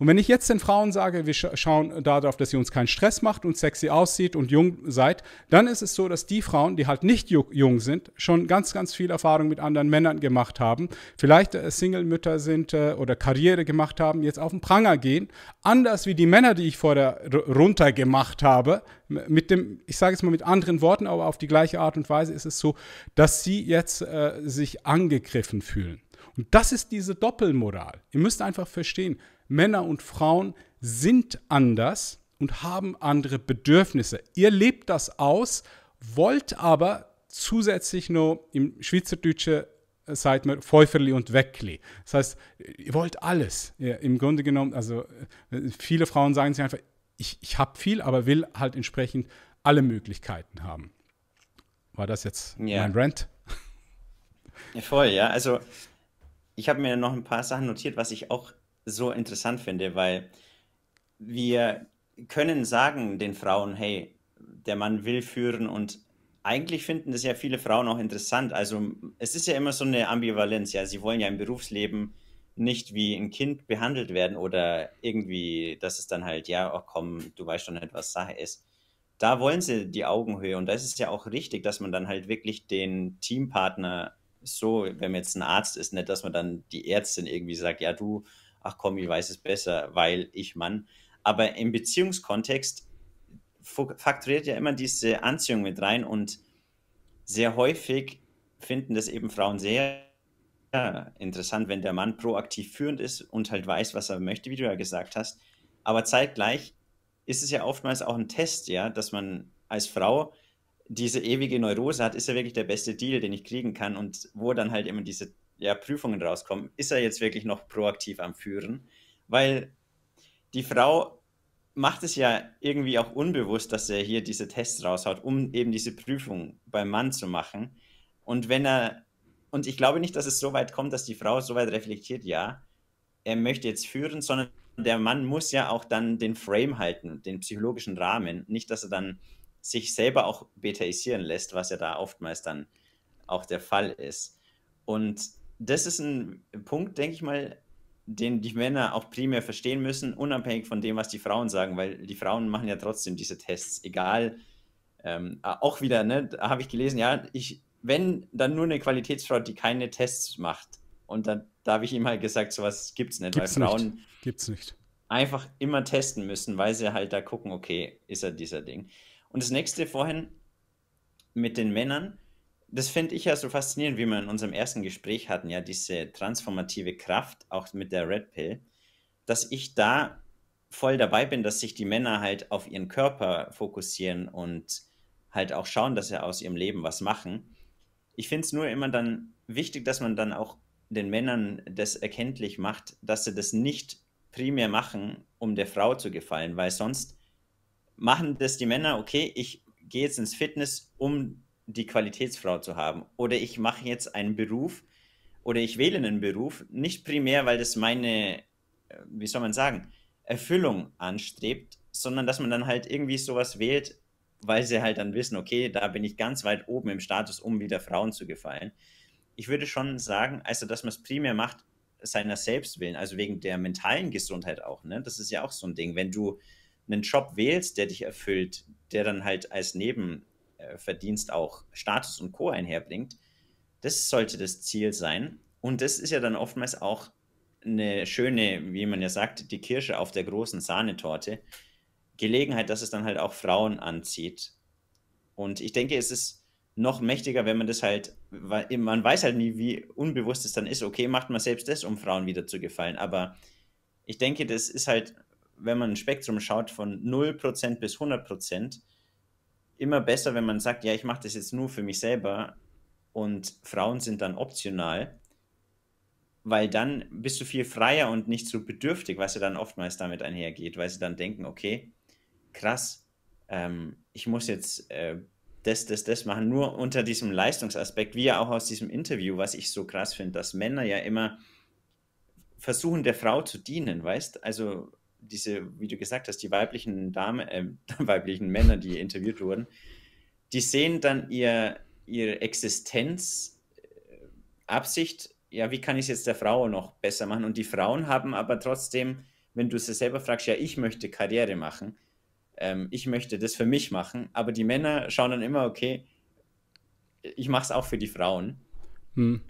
Und wenn ich jetzt den Frauen sage, wir scha schauen darauf, dass ihr uns keinen Stress macht und sexy aussieht und jung seid, dann ist es so, dass die Frauen, die halt nicht jung sind, schon ganz, ganz viel Erfahrung mit anderen Männern gemacht haben, vielleicht äh, Single-Mütter sind äh, oder Karriere gemacht haben, jetzt auf den Pranger gehen, anders wie die Männer, die ich vorher runter gemacht habe, mit dem, ich sage es mal mit anderen Worten, aber auf die gleiche Art und Weise ist es so, dass sie jetzt äh, sich angegriffen fühlen. Und das ist diese Doppelmoral. Ihr müsst einfach verstehen, Männer und Frauen sind anders und haben andere Bedürfnisse. Ihr lebt das aus, wollt aber zusätzlich noch im Schweizerdeutschen äh, sagt man Feuferli und Weckli. Das heißt, ihr wollt alles. Ja, Im Grunde genommen, also äh, viele Frauen sagen sich einfach, ich, ich habe viel, aber will halt entsprechend alle Möglichkeiten haben. War das jetzt ja. mein Rant? Ja, voll, ja. Also ich habe mir noch ein paar Sachen notiert, was ich auch so interessant finde, weil wir können sagen den Frauen, hey, der Mann will führen und eigentlich finden das ja viele Frauen auch interessant. Also es ist ja immer so eine Ambivalenz, ja, sie wollen ja im Berufsleben nicht wie ein Kind behandelt werden oder irgendwie, dass es dann halt, ja, oh komm, du weißt schon nicht, was Sache ist. Da wollen sie die Augenhöhe und da ist es ja auch richtig, dass man dann halt wirklich den Teampartner so, wenn man jetzt ein Arzt ist, nicht, dass man dann die Ärztin irgendwie sagt, ja, du, ach komm, ich weiß es besser, weil ich Mann. Aber im Beziehungskontext faktoriert ja immer diese Anziehung mit rein und sehr häufig finden das eben Frauen sehr interessant, wenn der Mann proaktiv führend ist und halt weiß, was er möchte, wie du ja gesagt hast. Aber zeitgleich ist es ja oftmals auch ein Test, ja, dass man als Frau diese ewige Neurose hat, ist ja wirklich der beste Deal, den ich kriegen kann und wo dann halt immer diese ja, Prüfungen rauskommen, ist er jetzt wirklich noch proaktiv am Führen? Weil die Frau macht es ja irgendwie auch unbewusst, dass er hier diese Tests raushaut, um eben diese Prüfung beim Mann zu machen. Und wenn er, und ich glaube nicht, dass es so weit kommt, dass die Frau so weit reflektiert, ja, er möchte jetzt führen, sondern der Mann muss ja auch dann den Frame halten, den psychologischen Rahmen. Nicht, dass er dann sich selber auch betaisieren lässt, was ja da oftmals dann auch der Fall ist. Und das ist ein Punkt, denke ich mal, den die Männer auch primär verstehen müssen, unabhängig von dem, was die Frauen sagen, weil die Frauen machen ja trotzdem diese Tests, egal. Ähm, äh, auch wieder, ne, da habe ich gelesen, ja, ich, wenn dann nur eine Qualitätsfrau, die keine Tests macht. Und dann, da habe ich ihm halt gesagt, sowas gibt es nicht, gibt's weil Frauen nicht. Gibt's nicht. einfach immer testen müssen, weil sie halt da gucken, okay, ist er dieser Ding. Und das nächste vorhin mit den Männern, das finde ich ja so faszinierend, wie wir in unserem ersten Gespräch hatten, ja, diese transformative Kraft, auch mit der Red Pill, dass ich da voll dabei bin, dass sich die Männer halt auf ihren Körper fokussieren und halt auch schauen, dass sie aus ihrem Leben was machen. Ich finde es nur immer dann wichtig, dass man dann auch den Männern das erkenntlich macht, dass sie das nicht primär machen, um der Frau zu gefallen, weil sonst machen das die Männer, okay, ich gehe jetzt ins Fitness, um die Qualitätsfrau zu haben. Oder ich mache jetzt einen Beruf oder ich wähle einen Beruf, nicht primär, weil das meine, äh, wie soll man sagen, Erfüllung anstrebt, sondern dass man dann halt irgendwie sowas wählt, weil sie halt dann wissen, okay, da bin ich ganz weit oben im Status, um wieder Frauen zu gefallen. Ich würde schon sagen, also dass man es primär macht, seiner selbst willen, also wegen der mentalen Gesundheit auch. Ne? Das ist ja auch so ein Ding. Wenn du einen Job wählst, der dich erfüllt, der dann halt als Neben, äh, Verdienst auch Status und Co. einherbringt. Das sollte das Ziel sein. Und das ist ja dann oftmals auch eine schöne, wie man ja sagt, die Kirsche auf der großen Sahnetorte. Gelegenheit, dass es dann halt auch Frauen anzieht. Und ich denke, es ist noch mächtiger, wenn man das halt, man weiß halt nie, wie unbewusst es dann ist. Okay, macht man selbst das, um Frauen wieder zu gefallen. Aber ich denke, das ist halt, wenn man ein Spektrum schaut von 0% bis 100%, immer besser, wenn man sagt, ja, ich mache das jetzt nur für mich selber und Frauen sind dann optional, weil dann bist du viel freier und nicht so bedürftig, was ja dann oftmals damit einhergeht, weil sie dann denken, okay, krass, ähm, ich muss jetzt äh, das, das, das machen, nur unter diesem Leistungsaspekt, wie ja auch aus diesem Interview, was ich so krass finde, dass Männer ja immer versuchen, der Frau zu dienen, weißt? Also diese, wie du gesagt hast, die weiblichen Damen, äh, weiblichen Männer, die interviewt wurden, die sehen dann ihr, ihre Existenz, äh, Absicht, ja, wie kann ich es jetzt der Frau noch besser machen? Und die Frauen haben aber trotzdem, wenn du sie selber fragst, ja, ich möchte Karriere machen, ähm, ich möchte das für mich machen, aber die Männer schauen dann immer, okay, ich mache es auch für die Frauen. Hm.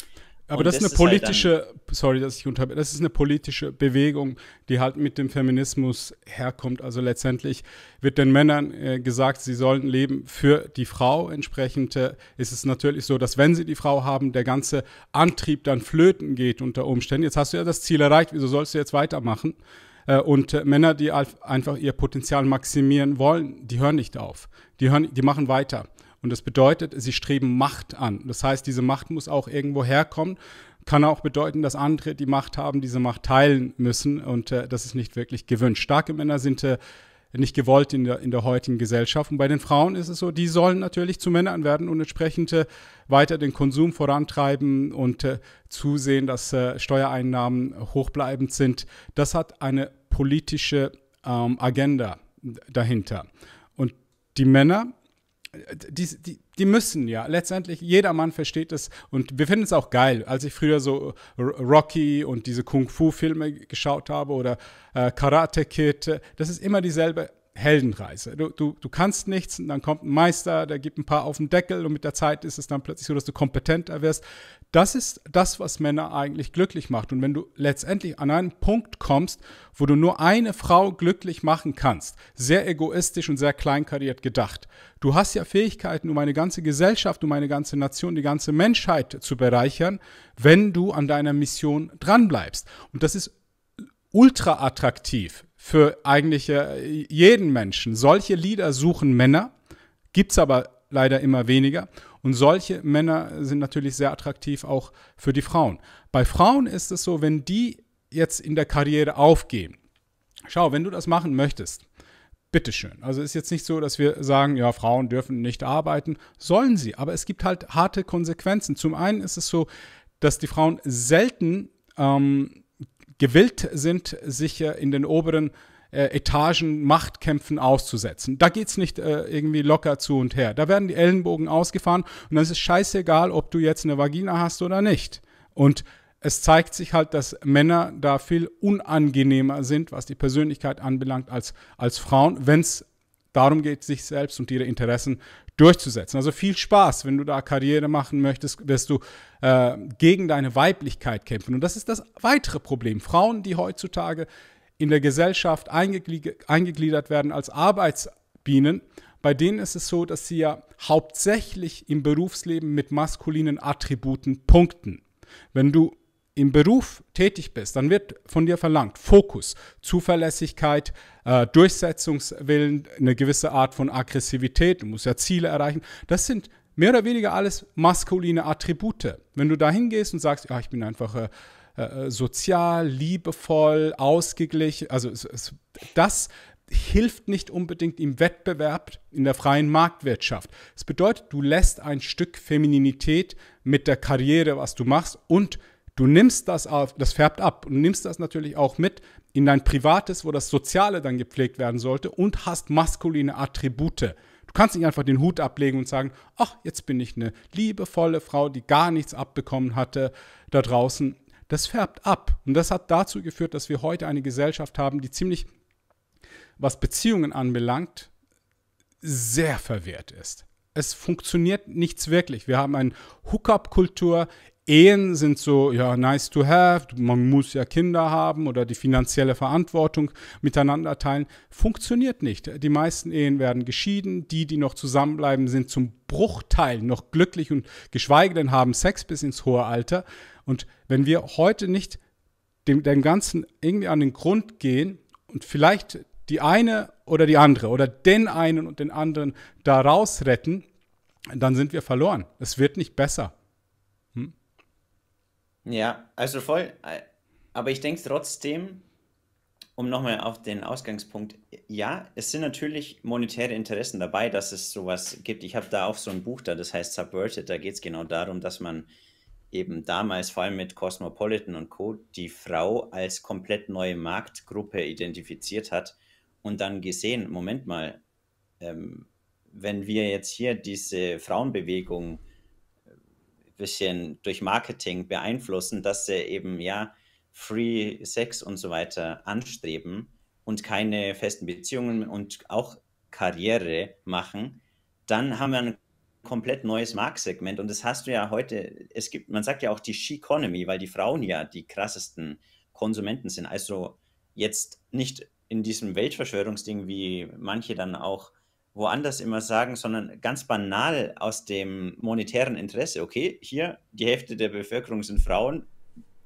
Aber das, das, ist eine halt politische, halt sorry, dass ich unterbreche, das ist eine politische Bewegung, die halt mit dem Feminismus herkommt. Also letztendlich wird den Männern äh, gesagt, sie sollen leben für die Frau. Entsprechend äh, ist es natürlich so, dass wenn sie die Frau haben, der ganze Antrieb dann flöten geht unter Umständen. Jetzt hast du ja das Ziel erreicht, wieso sollst du jetzt weitermachen? Äh, und äh, Männer, die einfach ihr Potenzial maximieren wollen, die hören nicht auf. Die, hören, die machen weiter. Und das bedeutet, sie streben Macht an. Das heißt, diese Macht muss auch irgendwo herkommen. Kann auch bedeuten, dass andere die Macht haben, diese Macht teilen müssen. Und äh, das ist nicht wirklich gewünscht. Starke Männer sind äh, nicht gewollt in der, in der heutigen Gesellschaft. Und bei den Frauen ist es so, die sollen natürlich zu Männern werden und entsprechend äh, weiter den Konsum vorantreiben und äh, zusehen, dass äh, Steuereinnahmen hochbleibend sind. Das hat eine politische ähm, Agenda dahinter. Und die Männer die, die, die, müssen ja. Letztendlich, jedermann versteht es. Und wir finden es auch geil. Als ich früher so Rocky und diese Kung-Fu-Filme geschaut habe oder äh, Karate Kid, äh, das ist immer dieselbe Heldenreise. Du, du, du kannst nichts und dann kommt ein Meister, der gibt ein paar auf den Deckel und mit der Zeit ist es dann plötzlich so, dass du kompetenter wirst. Das ist das, was Männer eigentlich glücklich macht. Und wenn du letztendlich an einen Punkt kommst, wo du nur eine Frau glücklich machen kannst, sehr egoistisch und sehr kleinkariert gedacht, du hast ja Fähigkeiten, um eine ganze Gesellschaft, um eine ganze Nation, die ganze Menschheit zu bereichern, wenn du an deiner Mission dranbleibst. Und das ist ultra attraktiv für eigentlich äh, jeden Menschen. Solche Lieder suchen Männer, gibt es aber leider immer weniger. Und solche Männer sind natürlich sehr attraktiv auch für die Frauen. Bei Frauen ist es so, wenn die jetzt in der Karriere aufgehen, schau, wenn du das machen möchtest, bitteschön. Also ist jetzt nicht so, dass wir sagen, ja, Frauen dürfen nicht arbeiten, sollen sie, aber es gibt halt harte Konsequenzen. Zum einen ist es so, dass die Frauen selten ähm, gewillt sind, sich äh, in den oberen äh, Etagen Machtkämpfen auszusetzen. Da geht es nicht äh, irgendwie locker zu und her. Da werden die Ellenbogen ausgefahren und dann ist es scheißegal, ob du jetzt eine Vagina hast oder nicht. Und es zeigt sich halt, dass Männer da viel unangenehmer sind, was die Persönlichkeit anbelangt, als, als Frauen, wenn es darum geht, sich selbst und ihre Interessen durchzusetzen. Also viel Spaß, wenn du da Karriere machen möchtest, wirst du äh, gegen deine Weiblichkeit kämpfen. Und das ist das weitere Problem. Frauen, die heutzutage in der Gesellschaft eingegliedert werden als Arbeitsbienen, bei denen ist es so, dass sie ja hauptsächlich im Berufsleben mit maskulinen Attributen punkten. Wenn du im Beruf tätig bist, dann wird von dir verlangt Fokus, Zuverlässigkeit, äh, Durchsetzungswillen, eine gewisse Art von Aggressivität, du musst ja Ziele erreichen. Das sind mehr oder weniger alles maskuline Attribute. Wenn du da hingehst und sagst, ja, ich bin einfach äh, äh, äh, sozial, liebevoll, ausgeglichen. Also es, es, das hilft nicht unbedingt im Wettbewerb in der freien Marktwirtschaft. Es bedeutet, du lässt ein Stück Femininität mit der Karriere, was du machst, und du nimmst das auf, das färbt ab und nimmst das natürlich auch mit in dein Privates, wo das Soziale dann gepflegt werden sollte und hast maskuline Attribute. Du kannst nicht einfach den Hut ablegen und sagen, ach, jetzt bin ich eine liebevolle Frau, die gar nichts abbekommen hatte da draußen das färbt ab. Und das hat dazu geführt, dass wir heute eine Gesellschaft haben, die ziemlich, was Beziehungen anbelangt, sehr verwehrt ist. Es funktioniert nichts wirklich. Wir haben eine Hookup-Kultur. Ehen sind so, ja, nice to have. Man muss ja Kinder haben oder die finanzielle Verantwortung miteinander teilen. Funktioniert nicht. Die meisten Ehen werden geschieden. Die, die noch zusammenbleiben, sind zum Bruchteil noch glücklich und geschweige denn haben Sex bis ins hohe Alter. Und wenn wir heute nicht dem, dem Ganzen irgendwie an den Grund gehen und vielleicht die eine oder die andere oder den einen und den anderen da rausretten, dann sind wir verloren. Es wird nicht besser. Hm? Ja, also voll. Aber ich denke trotzdem, um nochmal auf den Ausgangspunkt, ja, es sind natürlich monetäre Interessen dabei, dass es sowas gibt. Ich habe da auch so ein Buch da, das heißt Subverted, da geht es genau darum, dass man eben damals, vor allem mit Cosmopolitan und Co., die Frau als komplett neue Marktgruppe identifiziert hat und dann gesehen, Moment mal, ähm, wenn wir jetzt hier diese Frauenbewegung ein äh, bisschen durch Marketing beeinflussen, dass sie eben ja Free Sex und so weiter anstreben und keine festen Beziehungen und auch Karriere machen, dann haben wir einen komplett neues Marktsegment. Und das hast du ja heute, es gibt, man sagt ja auch die She-Economy, weil die Frauen ja die krassesten Konsumenten sind. Also jetzt nicht in diesem Weltverschwörungsding, wie manche dann auch woanders immer sagen, sondern ganz banal aus dem monetären Interesse. Okay, hier die Hälfte der Bevölkerung sind Frauen,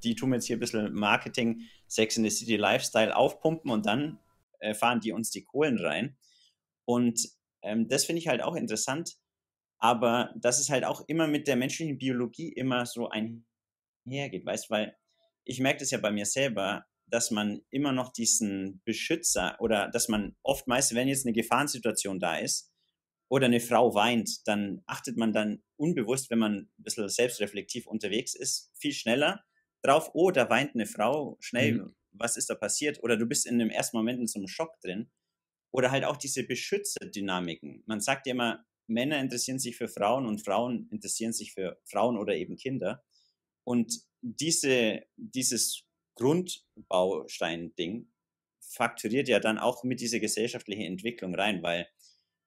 die tun jetzt hier ein bisschen Marketing, Sex in the City Lifestyle aufpumpen und dann äh, fahren die uns die Kohlen rein. Und ähm, das finde ich halt auch interessant, aber dass es halt auch immer mit der menschlichen Biologie immer so einhergeht, weißt weil ich merke das ja bei mir selber, dass man immer noch diesen Beschützer oder dass man oftmals, wenn jetzt eine Gefahrensituation da ist oder eine Frau weint, dann achtet man dann unbewusst, wenn man ein bisschen selbstreflektiv unterwegs ist, viel schneller drauf, oh, da weint eine Frau, schnell, mhm. was ist da passiert? Oder du bist in dem ersten Moment in so einem Schock drin. Oder halt auch diese Beschützerdynamiken. Man sagt ja immer, Männer interessieren sich für Frauen und Frauen interessieren sich für Frauen oder eben Kinder. Und diese, dieses Grundbaustein-Ding fakturiert ja dann auch mit dieser gesellschaftlichen Entwicklung rein, weil,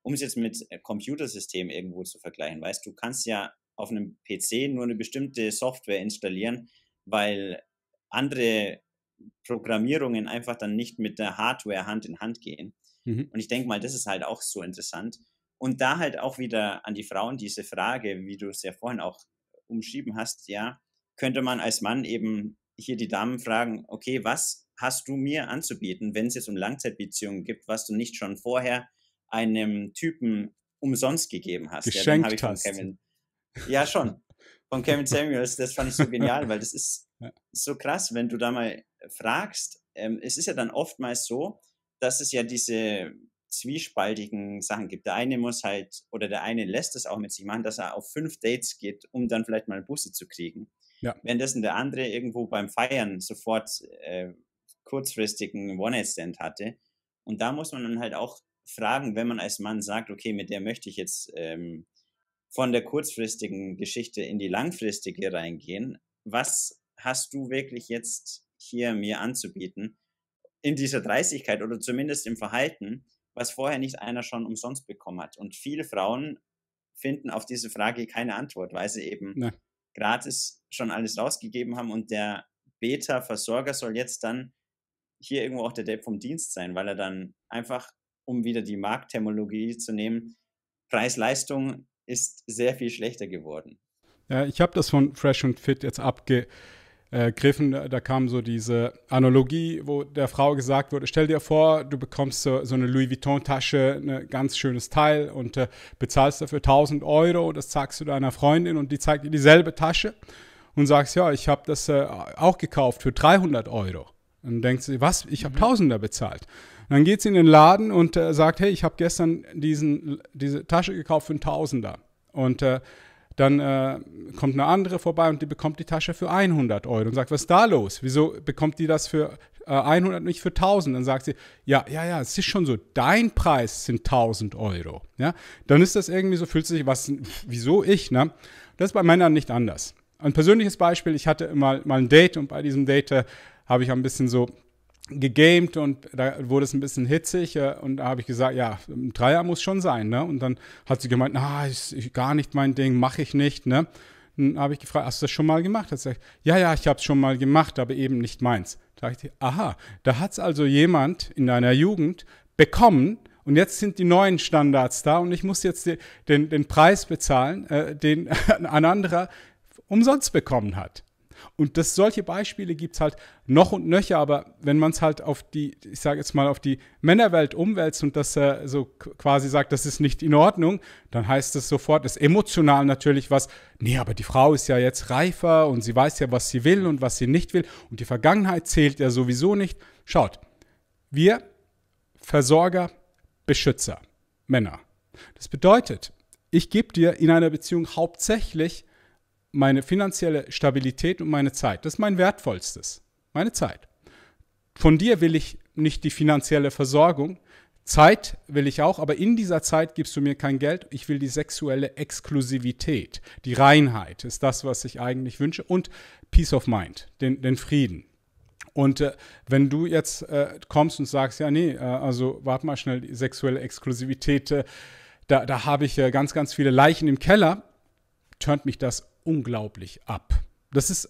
um es jetzt mit äh, Computersystemen irgendwo zu vergleichen, weißt du, kannst ja auf einem PC nur eine bestimmte Software installieren, weil andere Programmierungen einfach dann nicht mit der Hardware Hand in Hand gehen. Mhm. Und ich denke mal, das ist halt auch so interessant, und da halt auch wieder an die Frauen diese Frage, wie du es ja vorhin auch umschrieben hast, ja, könnte man als Mann eben hier die Damen fragen, okay, was hast du mir anzubieten, wenn es jetzt um Langzeitbeziehungen gibt, was du nicht schon vorher einem Typen umsonst gegeben hast? Geschenkt ja, hast. Kevin, ja, schon. Von Kevin Samuels, das fand ich so genial, weil das ist so krass, wenn du da mal fragst. Ähm, es ist ja dann oftmals so, dass es ja diese zwiespaltigen Sachen gibt. Der eine muss halt, oder der eine lässt es auch mit sich machen, dass er auf fünf Dates geht, um dann vielleicht mal Busse zu kriegen. Ja. Währenddessen der andere irgendwo beim Feiern sofort äh, kurzfristigen One-Night-Stand hatte. Und da muss man dann halt auch fragen, wenn man als Mann sagt, okay, mit der möchte ich jetzt ähm, von der kurzfristigen Geschichte in die langfristige reingehen, was hast du wirklich jetzt hier mir anzubieten? In dieser Dreistigkeit oder zumindest im Verhalten, was vorher nicht einer schon umsonst bekommen hat. Und viele Frauen finden auf diese Frage keine Antwort, weil sie eben Na. Ne. gratis schon alles rausgegeben haben und der Beta-Versorger soll jetzt dann hier irgendwo auch der Depp vom Dienst sein, weil er dann einfach, um wieder die Marktthermologie zu nehmen, Preis-Leistung ist sehr viel schlechter geworden. Ja, ich habe das von Fresh und Fit jetzt abge äh, Griffen, da kam so diese Analogie, wo der Frau gesagt wurde, stell dir vor, du bekommst so, so eine Louis Vuitton-Tasche, ein ne, ganz schönes Teil und äh, bezahlst dafür 1000 Euro das zeigst du deiner Freundin und die zeigt dir dieselbe Tasche und sagst, ja, ich habe das äh, auch gekauft für 300 Euro. dann denkt sie, was, ich habe mhm. Tausender bezahlt. Und dann geht sie in den Laden und äh, sagt, hey, ich habe gestern diesen, diese Tasche gekauft für einen Tausender. Und äh, dann äh, kommt eine andere vorbei und die bekommt die Tasche für 100 Euro und sagt, was ist da los? Wieso bekommt die das für äh, 100, nicht für 1000? Dann sagt sie, ja, ja, ja, es ist schon so, dein Preis sind 1000 Euro. Ja? Dann ist das irgendwie so, fühlt sich, was, wieso ich? Ne? Das ist bei Männern nicht anders. Ein persönliches Beispiel, ich hatte mal, mal ein Date und bei diesem Date äh, habe ich ein bisschen so gegamed und da wurde es ein bisschen hitzig äh, und da habe ich gesagt, ja, ein Dreier muss schon sein, ne? Und dann hat sie gemeint, na, ist gar nicht mein Ding, mache ich nicht, ne? Dann habe ich gefragt, hast du das schon mal gemacht? Hat sie gesagt, ja, ja, ich habe es schon mal gemacht, aber eben nicht meins. Da dachte ich, aha, da hat es also jemand in deiner Jugend bekommen und jetzt sind die neuen Standards da und ich muss jetzt den, den, den Preis bezahlen, äh, den ein anderer umsonst bekommen hat. Und das, solche Beispiele gibt es halt noch und nöcher, aber wenn man es halt auf die, ich sage jetzt mal, auf die Männerwelt umwälzt und das äh, so quasi sagt, das ist nicht in Ordnung, dann heißt das sofort, das emotional natürlich was, nee, aber die Frau ist ja jetzt reifer und sie weiß ja, was sie will und was sie nicht will und die Vergangenheit zählt ja sowieso nicht. Schaut, wir Versorger, Beschützer, Männer. Das bedeutet, ich gebe dir in einer Beziehung hauptsächlich meine finanzielle Stabilität und meine Zeit. Das ist mein wertvollstes, meine Zeit. Von dir will ich nicht die finanzielle Versorgung, Zeit will ich auch, aber in dieser Zeit gibst du mir kein Geld. Ich will die sexuelle Exklusivität, die Reinheit ist das, was ich eigentlich wünsche und Peace of Mind, den, den Frieden. Und äh, wenn du jetzt äh, kommst und sagst, ja, nee, äh, also warte mal schnell, die sexuelle Exklusivität, äh, da, da habe ich äh, ganz, ganz viele Leichen im Keller, turnt mich das unglaublich ab. Das ist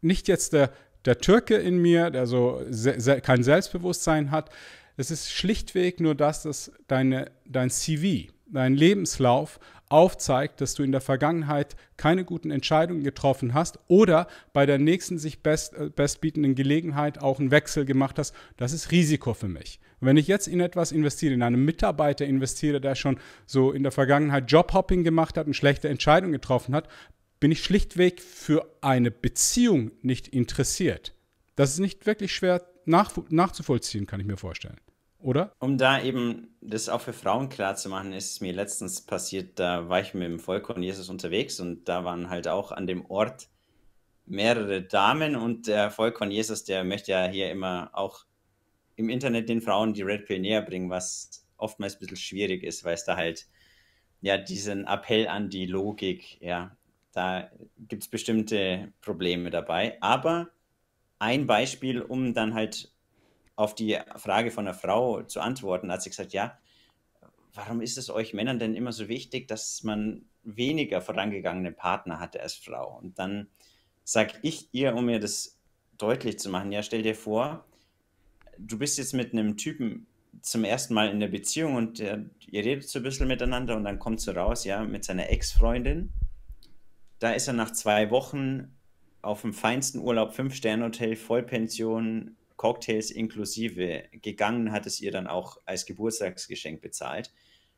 nicht jetzt der, der Türke in mir, der so se se kein Selbstbewusstsein hat. Es ist schlichtweg nur das, dass deine, dein CV, dein Lebenslauf aufzeigt, dass du in der Vergangenheit keine guten Entscheidungen getroffen hast oder bei der nächsten sich best, äh, bestbietenden Gelegenheit auch einen Wechsel gemacht hast, das ist Risiko für mich. wenn ich jetzt in etwas investiere, in einen Mitarbeiter investiere, der schon so in der Vergangenheit Jobhopping gemacht hat und schlechte Entscheidungen getroffen hat, bin ich schlichtweg für eine Beziehung nicht interessiert. Das ist nicht wirklich schwer nach, nachzuvollziehen, kann ich mir vorstellen. Oder? Um da eben das auch für Frauen klar zu machen, ist es mir letztens passiert, da war ich mit dem Volk und Jesus unterwegs und da waren halt auch an dem Ort mehrere Damen und der Volk von Jesus, der möchte ja hier immer auch im Internet den Frauen die Red Pill näher bringen, was oftmals ein bisschen schwierig ist, weil es da halt ja diesen Appell an die Logik, ja, da gibt es bestimmte Probleme dabei. Aber ein Beispiel, um dann halt auf die Frage von einer Frau zu antworten, hat sie gesagt, ja, warum ist es euch Männern denn immer so wichtig, dass man weniger vorangegangene Partner hatte als Frau? Und dann sage ich ihr, um mir das deutlich zu machen, ja, stell dir vor, du bist jetzt mit einem Typen zum ersten Mal in der Beziehung und der, ihr redet so ein bisschen miteinander und dann kommt so raus, ja, mit seiner Ex-Freundin da ist er nach zwei Wochen auf dem feinsten Urlaub, Fünf-Sterne-Hotel, Vollpension, Cocktails inklusive. Gegangen hat es ihr dann auch als Geburtstagsgeschenk bezahlt.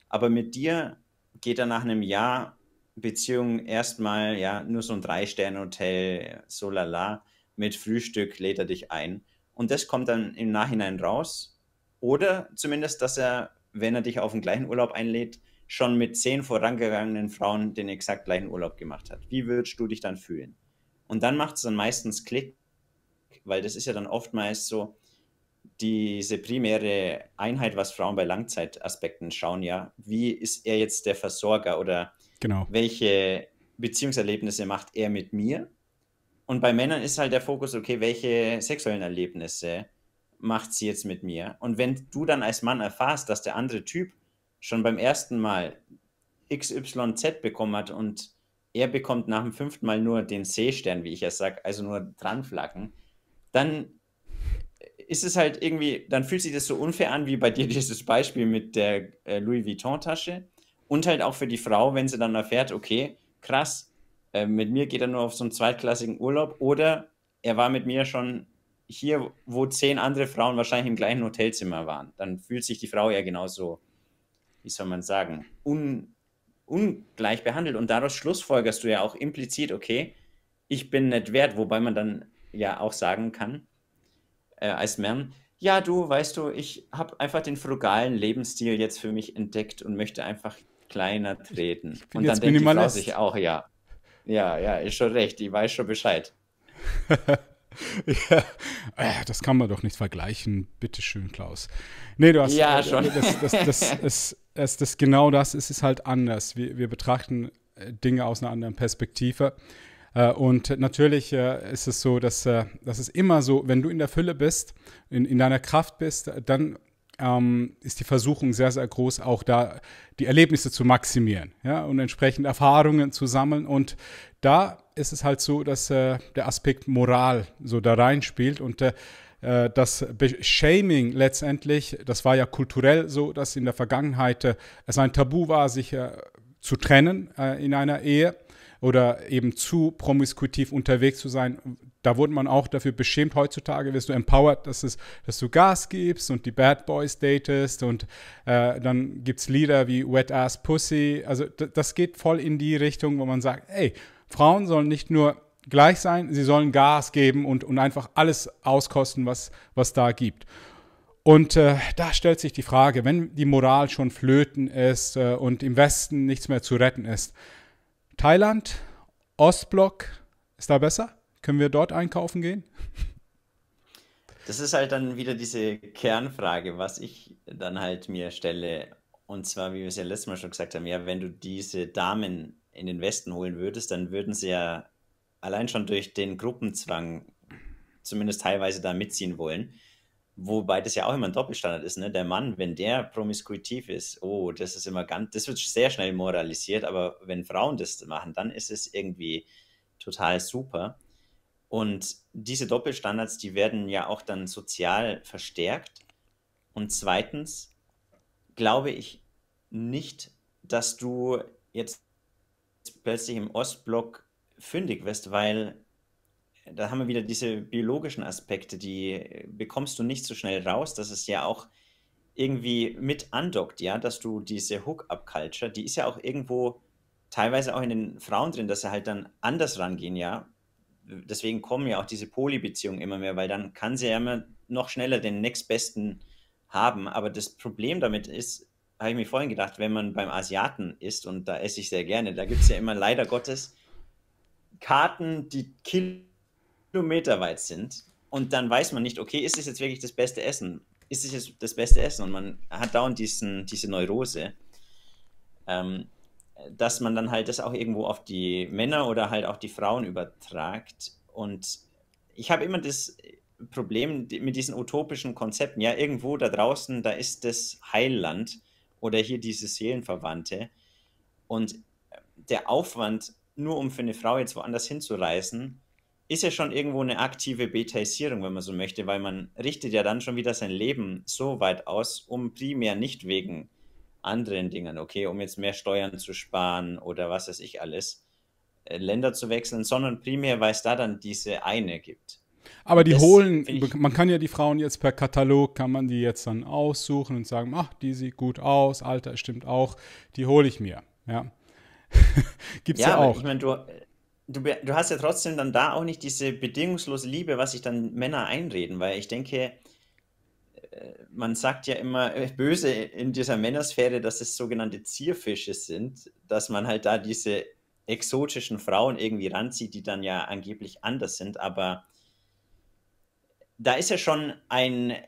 Aber mit dir geht er nach einem Jahr Beziehung erstmal, ja, nur so ein Drei-Sterne-Hotel, so lala, mit Frühstück lädt er dich ein. Und das kommt dann im Nachhinein raus. Oder zumindest, dass er, wenn er dich auf den gleichen Urlaub einlädt, schon mit zehn vorangegangenen Frauen den exakt gleichen Urlaub gemacht hat. Wie würdest du dich dann fühlen? Und dann macht es dann meistens Klick, weil das ist ja dann oftmals so, diese primäre Einheit, was Frauen bei Langzeitaspekten schauen, ja, wie ist er jetzt der Versorger oder genau. welche Beziehungserlebnisse macht er mit mir? Und bei Männern ist halt der Fokus, okay, welche sexuellen Erlebnisse macht sie jetzt mit mir? Und wenn du dann als Mann erfährst, dass der andere Typ schon beim ersten Mal XYZ bekommen hat und er bekommt nach dem fünften Mal nur den C-Stern, wie ich es sage, also nur dranflacken, dann ist es halt irgendwie, dann fühlt sich das so unfair an, wie bei dir dieses Beispiel mit der äh, Louis Vuitton-Tasche. Und halt auch für die Frau, wenn sie dann erfährt, okay, krass, äh, mit mir geht er nur auf so einen zweitklassigen Urlaub oder er war mit mir schon hier, wo zehn andere Frauen wahrscheinlich im gleichen Hotelzimmer waren. Dann fühlt sich die Frau ja genauso wie soll man sagen, un, ungleich behandelt. Und daraus schlussfolgerst du ja auch implizit, okay, ich bin nicht wert, wobei man dann ja auch sagen kann, äh, als Mann, ja, du, weißt du, ich habe einfach den frugalen Lebensstil jetzt für mich entdeckt und möchte einfach kleiner treten. Und dann denkt die Frau sich auch, ja, ja, ja, ist schon recht, ich weiß schon Bescheid. ja, äh, das kann man doch nicht vergleichen. Bitte schön, Klaus. Nee, du hast ja, äh, schon. Das, das, das, das, das, das, genau das, es ist halt anders. Wir, wir betrachten äh, Dinge aus einer anderen Perspektive. Und natürlich ist es so, dass, dass es immer so, wenn du in der Fülle bist, in, in deiner Kraft bist, dann ähm, ist die Versuchung sehr, sehr groß, auch da die Erlebnisse zu maximieren ja, und entsprechend Erfahrungen zu sammeln. Und da ist es halt so, dass äh, der Aspekt Moral so da reinspielt und äh, äh das Shaming letztendlich, das war ja kulturell so, dass in der Vergangenheit äh, es ein Tabu war, sich äh, zu trennen äh, in einer Ehe oder eben zu promiskutiv unterwegs zu sein, da wurde man auch dafür beschämt. Heutzutage wirst du empowered, dass, es, dass du Gas gibst und die Bad Boys datest und äh, dann gibt es Lieder wie Wet Ass Pussy. Also das geht voll in die Richtung, wo man sagt, ey, Frauen sollen nicht nur gleich sein, sie sollen Gas geben und, und einfach alles auskosten, was, was da gibt. Und äh, da stellt sich die Frage, wenn die Moral schon flöten ist äh, und im Westen nichts mehr zu retten ist, Thailand, Ostblock, ist da besser? Können wir dort einkaufen gehen? Das ist halt dann wieder diese Kernfrage, was ich dann halt mir stelle. Und zwar, wie wir es ja letztes Mal schon gesagt haben, ja, wenn du diese Damen in den Westen holen würdest, dann würden sie ja allein schon durch den Gruppenzwang zumindest teilweise da mitziehen wollen. Wobei das ja auch immer ein Doppelstandard ist, ne? Der Mann, wenn der promiskuitiv ist, oh, das ist immer ganz, das wird sehr schnell moralisiert, aber wenn Frauen das machen, dann ist es irgendwie total super. Und diese Doppelstandards, die werden ja auch dann sozial verstärkt. Und zweitens glaube ich nicht, dass du jetzt plötzlich im Ostblock fündig wirst, weil da haben wir wieder diese biologischen Aspekte, die bekommst du nicht so schnell raus, dass es ja auch irgendwie mit andockt, ja, dass du diese Hook-Up-Culture, die ist ja auch irgendwo teilweise auch in den Frauen drin, dass sie halt dann anders rangehen, ja, deswegen kommen ja auch diese Polybeziehungen immer mehr, weil dann kann sie ja immer noch schneller den nächstbesten haben. Aber das Problem damit ist, habe ich mir vorhin gedacht, wenn man beim Asiaten ist, und da esse ich sehr gerne, da gibt es ja immer leider Gottes Karten, die kilometerweit sind. Und dann weiß man nicht, okay, ist es jetzt wirklich das beste Essen? Ist es jetzt das beste Essen? Und man hat dauernd diesen, diese Neurose. Ähm, dass man dann halt das auch irgendwo auf die Männer oder halt auch die Frauen übertragt. Und ich habe immer das Problem mit diesen utopischen Konzepten. Ja, irgendwo da draußen, da ist das Heilland oder hier diese Seelenverwandte. Und äh, der Aufwand, nur um für eine Frau jetzt woanders hinzureisen, ist ja schon irgendwo eine aktive Betaisierung, wenn man so möchte, weil man richtet ja dann schon wieder sein Leben so weit aus, um primär nicht wegen anderen Dingen, okay, um jetzt mehr Steuern zu sparen oder was weiß ich alles, äh, Länder zu wechseln, sondern primär, weil es da dann diese eine gibt. Aber die das holen, man kann ja die Frauen jetzt per Katalog, kann man die jetzt dann aussuchen und sagen, ach, die sieht gut aus, Alter stimmt auch, die hole ich mir. Ja. Gibt's ja, ja auch. Ich meine, du, äh, du, du hast ja trotzdem dann da auch nicht diese bedingungslose Liebe, was sich dann Männer einreden, weil ich denke, man sagt ja immer äh, böse in dieser Männersphäre, dass es sogenannte Zierfische sind, dass man halt da diese exotischen Frauen irgendwie ranzieht, die dann ja angeblich anders sind, aber da ist ja schon ein äh,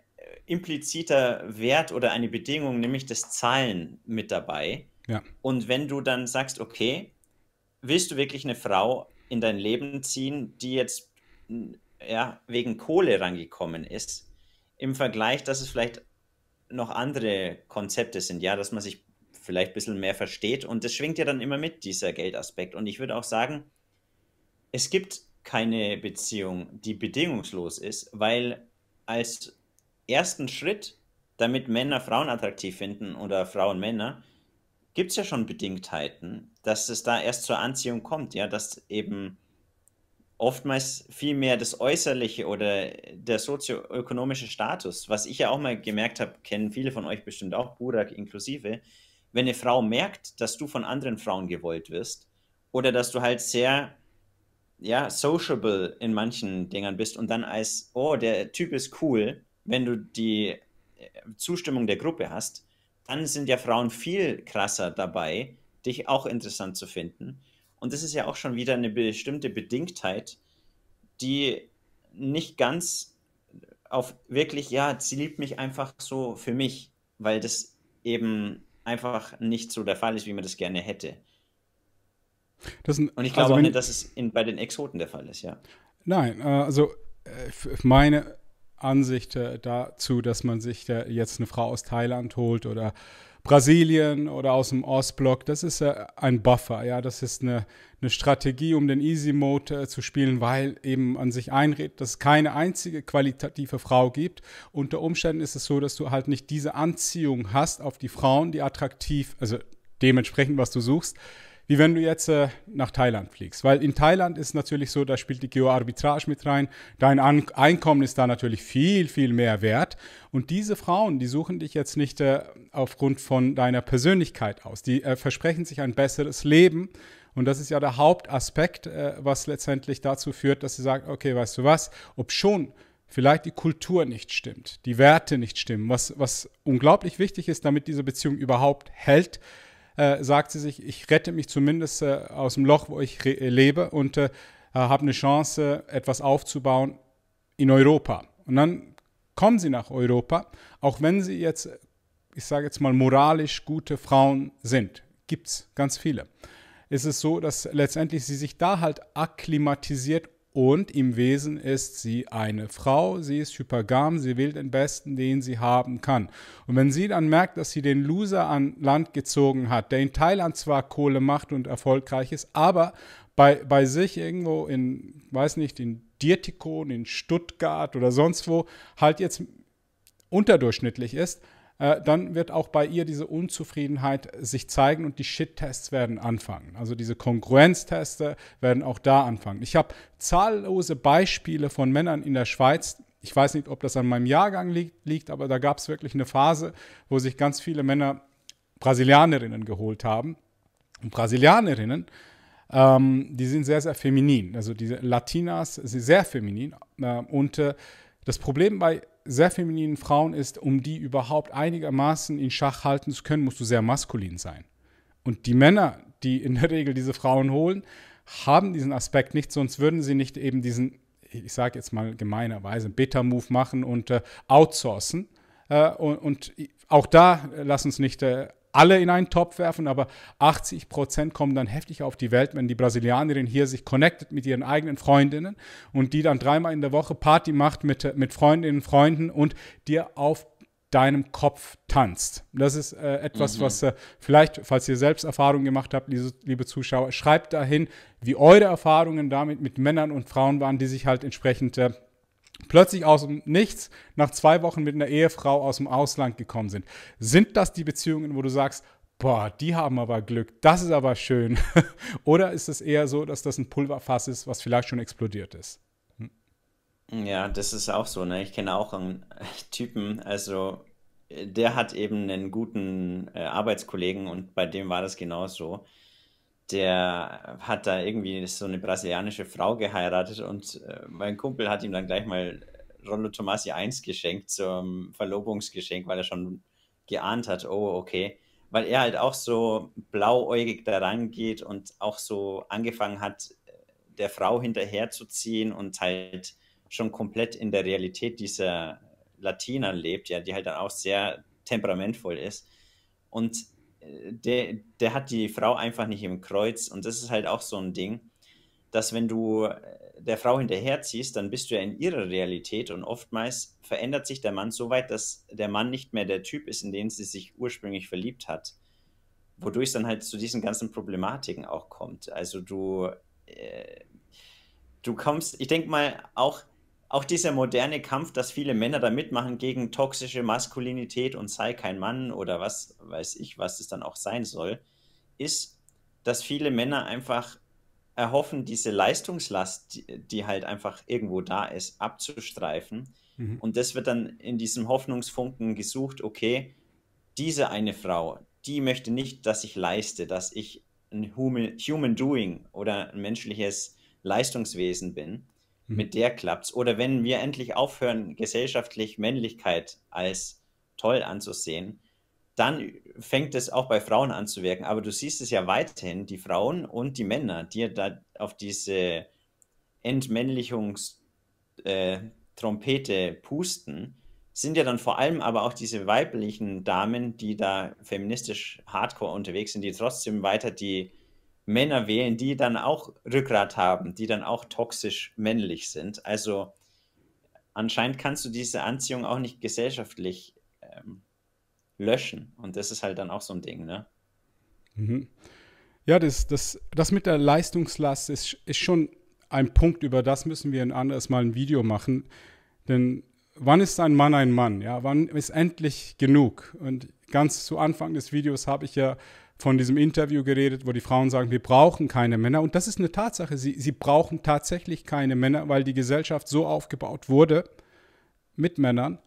impliziter Wert oder eine Bedingung, nämlich das Zahlen mit dabei. Ja. Und wenn du dann sagst, okay, willst du wirklich eine Frau in dein Leben ziehen, die jetzt ja, wegen Kohle rangekommen ist, im Vergleich, dass es vielleicht noch andere Konzepte sind, ja, dass man sich vielleicht ein bisschen mehr versteht und das schwingt ja dann immer mit, dieser Geldaspekt. Und ich würde auch sagen, es gibt keine Beziehung, die bedingungslos ist, weil als ersten Schritt, damit Männer Frauen attraktiv finden oder Frauen Männer, gibt es ja schon Bedingtheiten, dass es da erst zur Anziehung kommt, ja, dass eben oftmals vielmehr das Äußerliche oder der sozioökonomische Status. Was ich ja auch mal gemerkt habe, kennen viele von euch bestimmt auch, Burak inklusive, wenn eine Frau merkt, dass du von anderen Frauen gewollt wirst oder dass du halt sehr ja, sociable in manchen Dingern bist und dann als, oh, der Typ ist cool, wenn du die äh, Zustimmung der Gruppe hast, dann sind ja Frauen viel krasser dabei, dich auch interessant zu finden. Und das ist ja auch schon wieder eine bestimmte Bedingtheit, die nicht ganz auf wirklich, ja, sie liebt mich einfach so für mich, weil das eben einfach nicht so der Fall ist, wie man das gerne hätte. Das ein, und ich glaube also wenn, auch nicht, dass es in, bei den Exoten der Fall ist, ja. Nein, äh, also äh, meine Ansicht äh, dazu, dass man sich jetzt eine Frau aus Thailand holt oder Brasilien oder aus dem Ostblock. Das ist äh, ein Buffer, ja, das ist eine, eine Strategie, um den Easy Mode äh, zu spielen, weil eben man sich einredet, dass es keine einzige qualitative Frau gibt. Unter Umständen ist es so, dass du halt nicht diese Anziehung hast auf die Frauen, die attraktiv, also dementsprechend, was du suchst, wie wenn du jetzt äh, nach Thailand fliegst. Weil in Thailand ist natürlich so, da spielt die Geoarbitrage mit rein. Dein An Einkommen ist da natürlich viel, viel mehr wert. Und diese Frauen, die suchen dich jetzt nicht äh, aufgrund von deiner Persönlichkeit aus. Die äh, versprechen sich ein besseres Leben. Und das ist ja der Hauptaspekt, äh, was letztendlich dazu führt, dass sie sagen, okay, weißt du was, ob schon vielleicht die Kultur nicht stimmt, die Werte nicht stimmen, was, was unglaublich wichtig ist, damit diese Beziehung überhaupt hält, äh, sagt sie sich, ich rette mich zumindest äh, aus dem Loch, wo ich äh, lebe und äh, habe eine Chance, äh, etwas aufzubauen in Europa. Und dann kommen sie nach Europa, auch wenn sie jetzt, ich sage jetzt mal, moralisch gute Frauen sind. Gibt es ganz viele. Ist es so, dass letztendlich sie sich da halt akklimatisiert und im Wesen ist sie eine Frau, sie ist hypergam, sie wählt den Besten, den sie haben kann. Und wenn sie dann merkt, dass sie den Loser an Land gezogen hat, der in Thailand zwar Kohle macht und erfolgreich ist, aber bei, bei sich irgendwo in, weiß nicht, in Dirtikon, in Stuttgart oder sonst wo, halt jetzt unterdurchschnittlich ist, äh, dann wird auch bei ihr diese Unzufriedenheit sich zeigen und die Shit-Tests werden anfangen. Also diese Kongruenzteste werden auch da anfangen. Ich habe zahllose Beispiele von Männern in der Schweiz, ich weiß nicht, ob das an meinem Jahrgang liegt, liegt aber da gab es wirklich eine Phase, wo sich ganz viele Männer Brasilianerinnen geholt haben. Und Brasilianerinnen, ähm, die sind sehr, sehr feminin. Also diese Latinas sind sehr feminin. Äh, und äh, das Problem bei sehr femininen Frauen ist, um die überhaupt einigermaßen in Schach halten zu können, musst du sehr maskulin sein. Und die Männer, die in der Regel diese Frauen holen, haben diesen Aspekt nicht, sonst würden sie nicht eben diesen, ich sage jetzt mal gemeinerweise, Beta-Move machen und äh, outsourcen. Äh, und, und, auch da, äh, lass uns nicht äh, alle in einen Topf werfen, aber 80 Prozent kommen dann heftig auf die Welt, wenn die Brasilianerin hier sich connectet mit ihren eigenen Freundinnen und die dann dreimal in der Woche Party macht mit, mit Freundinnen, Freunden und dir auf deinem Kopf tanzt. Das ist äh, etwas, mhm. was äh, vielleicht, falls ihr selbst Erfahrungen gemacht habt, liebe, liebe, Zuschauer, schreibt dahin, wie eure Erfahrungen damit mit Männern und Frauen waren, die sich halt entsprechend äh, plötzlich aus dem Nichts nach zwei Wochen mit einer Ehefrau aus dem Ausland gekommen sind. Sind das die Beziehungen, wo du sagst, boah, die haben aber Glück, das ist aber schön? Oder ist es eher so, dass das ein Pulverfass ist, was vielleicht schon explodiert ist? Hm. Ja, das ist auch so. Ne? Ich kenne auch einen Typen, also der hat eben einen guten äh, Arbeitskollegen und bei dem war das genauso der hat da irgendwie so eine brasilianische Frau geheiratet und äh, mein Kumpel hat ihm dann gleich mal Rollo Tomasi 1 geschenkt zum Verlobungsgeschenk, weil er schon geahnt hat, oh, okay. Weil er halt auch so blauäugig da rangeht und auch so angefangen hat, der Frau hinterherzuziehen und halt schon komplett in der Realität dieser Latiner lebt, ja, die halt dann auch sehr temperamentvoll ist. Und der, der hat die Frau einfach nicht im Kreuz. Und das ist halt auch so ein Ding, dass wenn du äh, der Frau hinterherziehst, dann bist du ja in ihrer Realität und oftmals verändert sich der Mann so weit, dass der Mann nicht mehr der Typ ist, in den sie sich ursprünglich verliebt hat. Wodurch es dann halt zu diesen ganzen Problematiken auch kommt. Also du, äh, du kommst, ich denke mal auch, auch dieser moderne Kampf, dass viele Männer da mitmachen gegen toxische Maskulinität und sei kein Mann oder was weiß ich, was es dann auch sein soll, ist, dass viele Männer einfach erhoffen, diese Leistungslast, die, die halt einfach irgendwo da ist, abzustreifen. Mhm. Und das wird dann in diesem Hoffnungsfunken gesucht, okay, diese eine Frau, die möchte nicht, dass ich leiste, dass ich ein Human, Human Doing oder ein menschliches Leistungswesen bin mit mhm. der klappt's. Oder wenn wir endlich aufhören, gesellschaftlich Männlichkeit als toll anzusehen, dann fängt es auch bei Frauen an zu wirken. Aber du siehst es ja weiterhin, die Frauen und die Männer, die da auf diese Entmännlichungstrompete äh, pusten, sind ja dann vor allem aber auch diese weiblichen Damen, die da feministisch hardcore unterwegs sind, die trotzdem weiter die Männer wählen, die dann auch Rückgrat haben, die dann auch toxisch männlich sind. Also anscheinend kannst du diese Anziehung auch nicht gesellschaftlich ähm, löschen. Und das ist halt dann auch so ein Ding, ne? Mhm. Ja, das, das, das mit der Leistungslast ist, ist schon ein Punkt, über das müssen wir ein anderes Mal ein Video machen. Denn wann ist ein Mann ein Mann? Ja, wann ist endlich genug? Und ganz zu Anfang des Videos habe ich ja von diesem Interview geredet, wo die Frauen sagen, wir brauchen keine Männer. Und das ist eine Tatsache. Sie, sie brauchen tatsächlich keine Männer, weil die Gesellschaft so aufgebaut wurde mit Männern,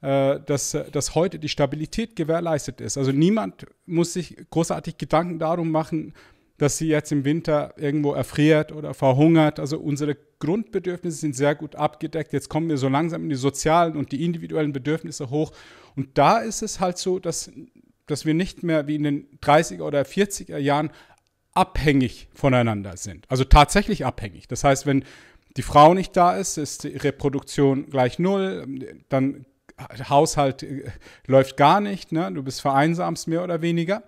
äh, dass, äh, dass heute die Stabilität gewährleistet ist. Also niemand muss sich großartig Gedanken darum machen, dass sie jetzt im Winter irgendwo erfriert oder verhungert. Also unsere Grundbedürfnisse sind sehr gut abgedeckt. Jetzt kommen wir so langsam in die sozialen und die individuellen Bedürfnisse hoch. Und da ist es halt so, dass dass wir nicht mehr wie in den 30er oder 40er Jahren abhängig voneinander sind. Also tatsächlich abhängig. Das heißt, wenn die Frau nicht da ist, ist die Reproduktion gleich null, dann Haushalt äh, läuft gar nicht, ne? du bist vereinsamst mehr oder weniger.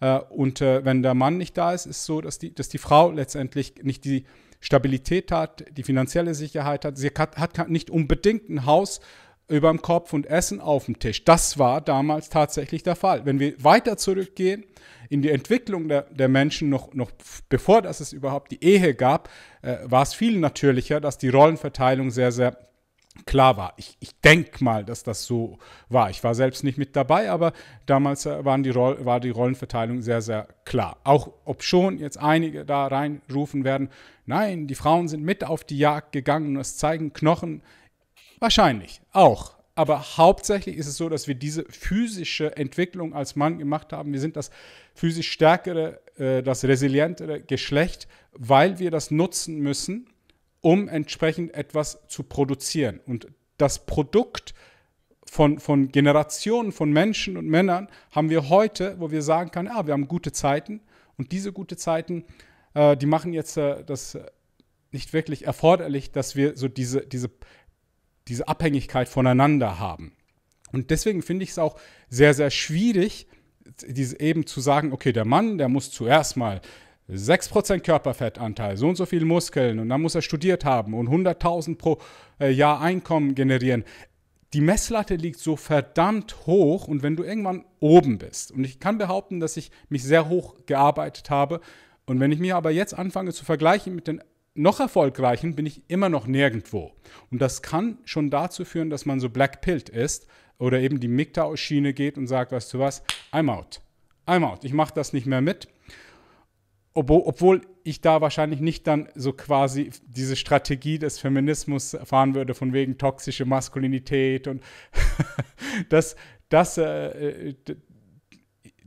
Äh, und äh, wenn der Mann nicht da ist, ist es so, dass die, dass die Frau letztendlich nicht die Stabilität hat, die finanzielle Sicherheit hat. Sie hat, hat nicht unbedingt ein Haus, über dem Kopf und Essen auf dem Tisch. Das war damals tatsächlich der Fall. Wenn wir weiter zurückgehen in die Entwicklung der, der Menschen, noch, noch bevor dass es überhaupt die Ehe gab, äh, war es viel natürlicher, dass die Rollenverteilung sehr, sehr klar war. Ich, ich denke mal, dass das so war. Ich war selbst nicht mit dabei, aber damals äh, waren die Roll, war die Rollenverteilung sehr, sehr klar. Auch ob schon jetzt einige da reinrufen werden, nein, die Frauen sind mit auf die Jagd gegangen und es zeigen Knochen Wahrscheinlich auch. Aber hauptsächlich ist es so, dass wir diese physische Entwicklung als Mann gemacht haben. Wir sind das physisch stärkere, äh, das resilientere Geschlecht, weil wir das nutzen müssen, um entsprechend etwas zu produzieren. Und das Produkt von, von Generationen von Menschen und Männern haben wir heute, wo wir sagen können, ah, wir haben gute Zeiten und diese gute Zeiten, äh, die machen jetzt äh, das nicht wirklich erforderlich, dass wir so diese, diese diese Abhängigkeit voneinander haben. Und deswegen finde ich es auch sehr, sehr schwierig, diese eben zu sagen, okay, der Mann, der muss zuerst mal 6% Körperfettanteil, so und so viel Muskeln und dann muss er studiert haben und 100.000 pro äh, Jahr Einkommen generieren. Die Messlatte liegt so verdammt hoch und wenn du irgendwann oben bist, und ich kann behaupten, dass ich mich sehr hoch gearbeitet habe, und wenn ich mir aber jetzt anfange zu vergleichen mit den noch erfolgreichen bin ich immer noch nirgendwo. Und das kann schon dazu führen, dass man so blackpilled ist oder eben die MGTOW-Schiene geht und sagt, weißt du was, I'm out. I'm out. Ich mache das nicht mehr mit. obwohl ich da wahrscheinlich nicht dann so quasi diese Strategie des Feminismus erfahren würde, von wegen toxische Maskulinität und das, das, äh, äh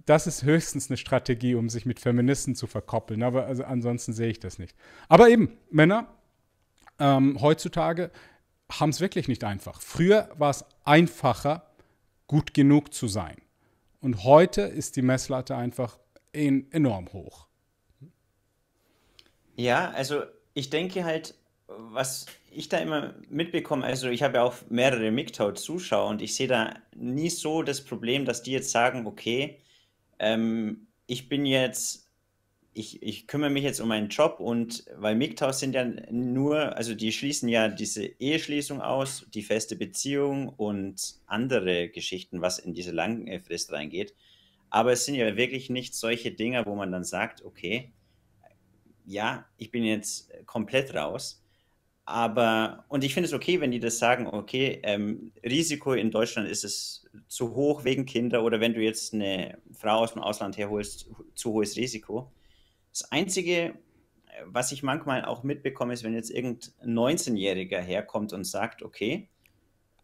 das ist höchstens eine Strategie, um sich mit Feministen zu verkoppeln. Aber also ansonsten sehe ich das nicht. Aber eben, Männer ähm, heutzutage haben es wirklich nicht einfach. Früher war es einfacher, gut genug zu sein. Und heute ist die Messlatte einfach in, enorm hoch. Ja, also ich denke halt, was ich da immer mitbekomme, also ich habe ja auch mehrere MGTOW-Zuschauer und ich sehe da nie so das Problem, dass die jetzt sagen, okay, ähm, ich bin jetzt, ich, ich kümmere mich jetzt um meinen Job und weil MGTOWs sind ja nur, also die schließen ja diese Eheschließung aus, die feste Beziehung und andere Geschichten, was in diese lange Frist reingeht. Aber es sind ja wirklich nicht solche Dinge, wo man dann sagt, okay, ja, ich bin jetzt komplett raus, aber, und ich finde es okay, wenn die das sagen, okay, ähm, Risiko in Deutschland ist es zu hoch wegen Kinder oder wenn du jetzt eine Frau aus dem Ausland herholst, zu hohes Risiko. Das Einzige, äh, was ich manchmal auch mitbekomme, ist, wenn jetzt irgendein 19-Jähriger herkommt und sagt, okay,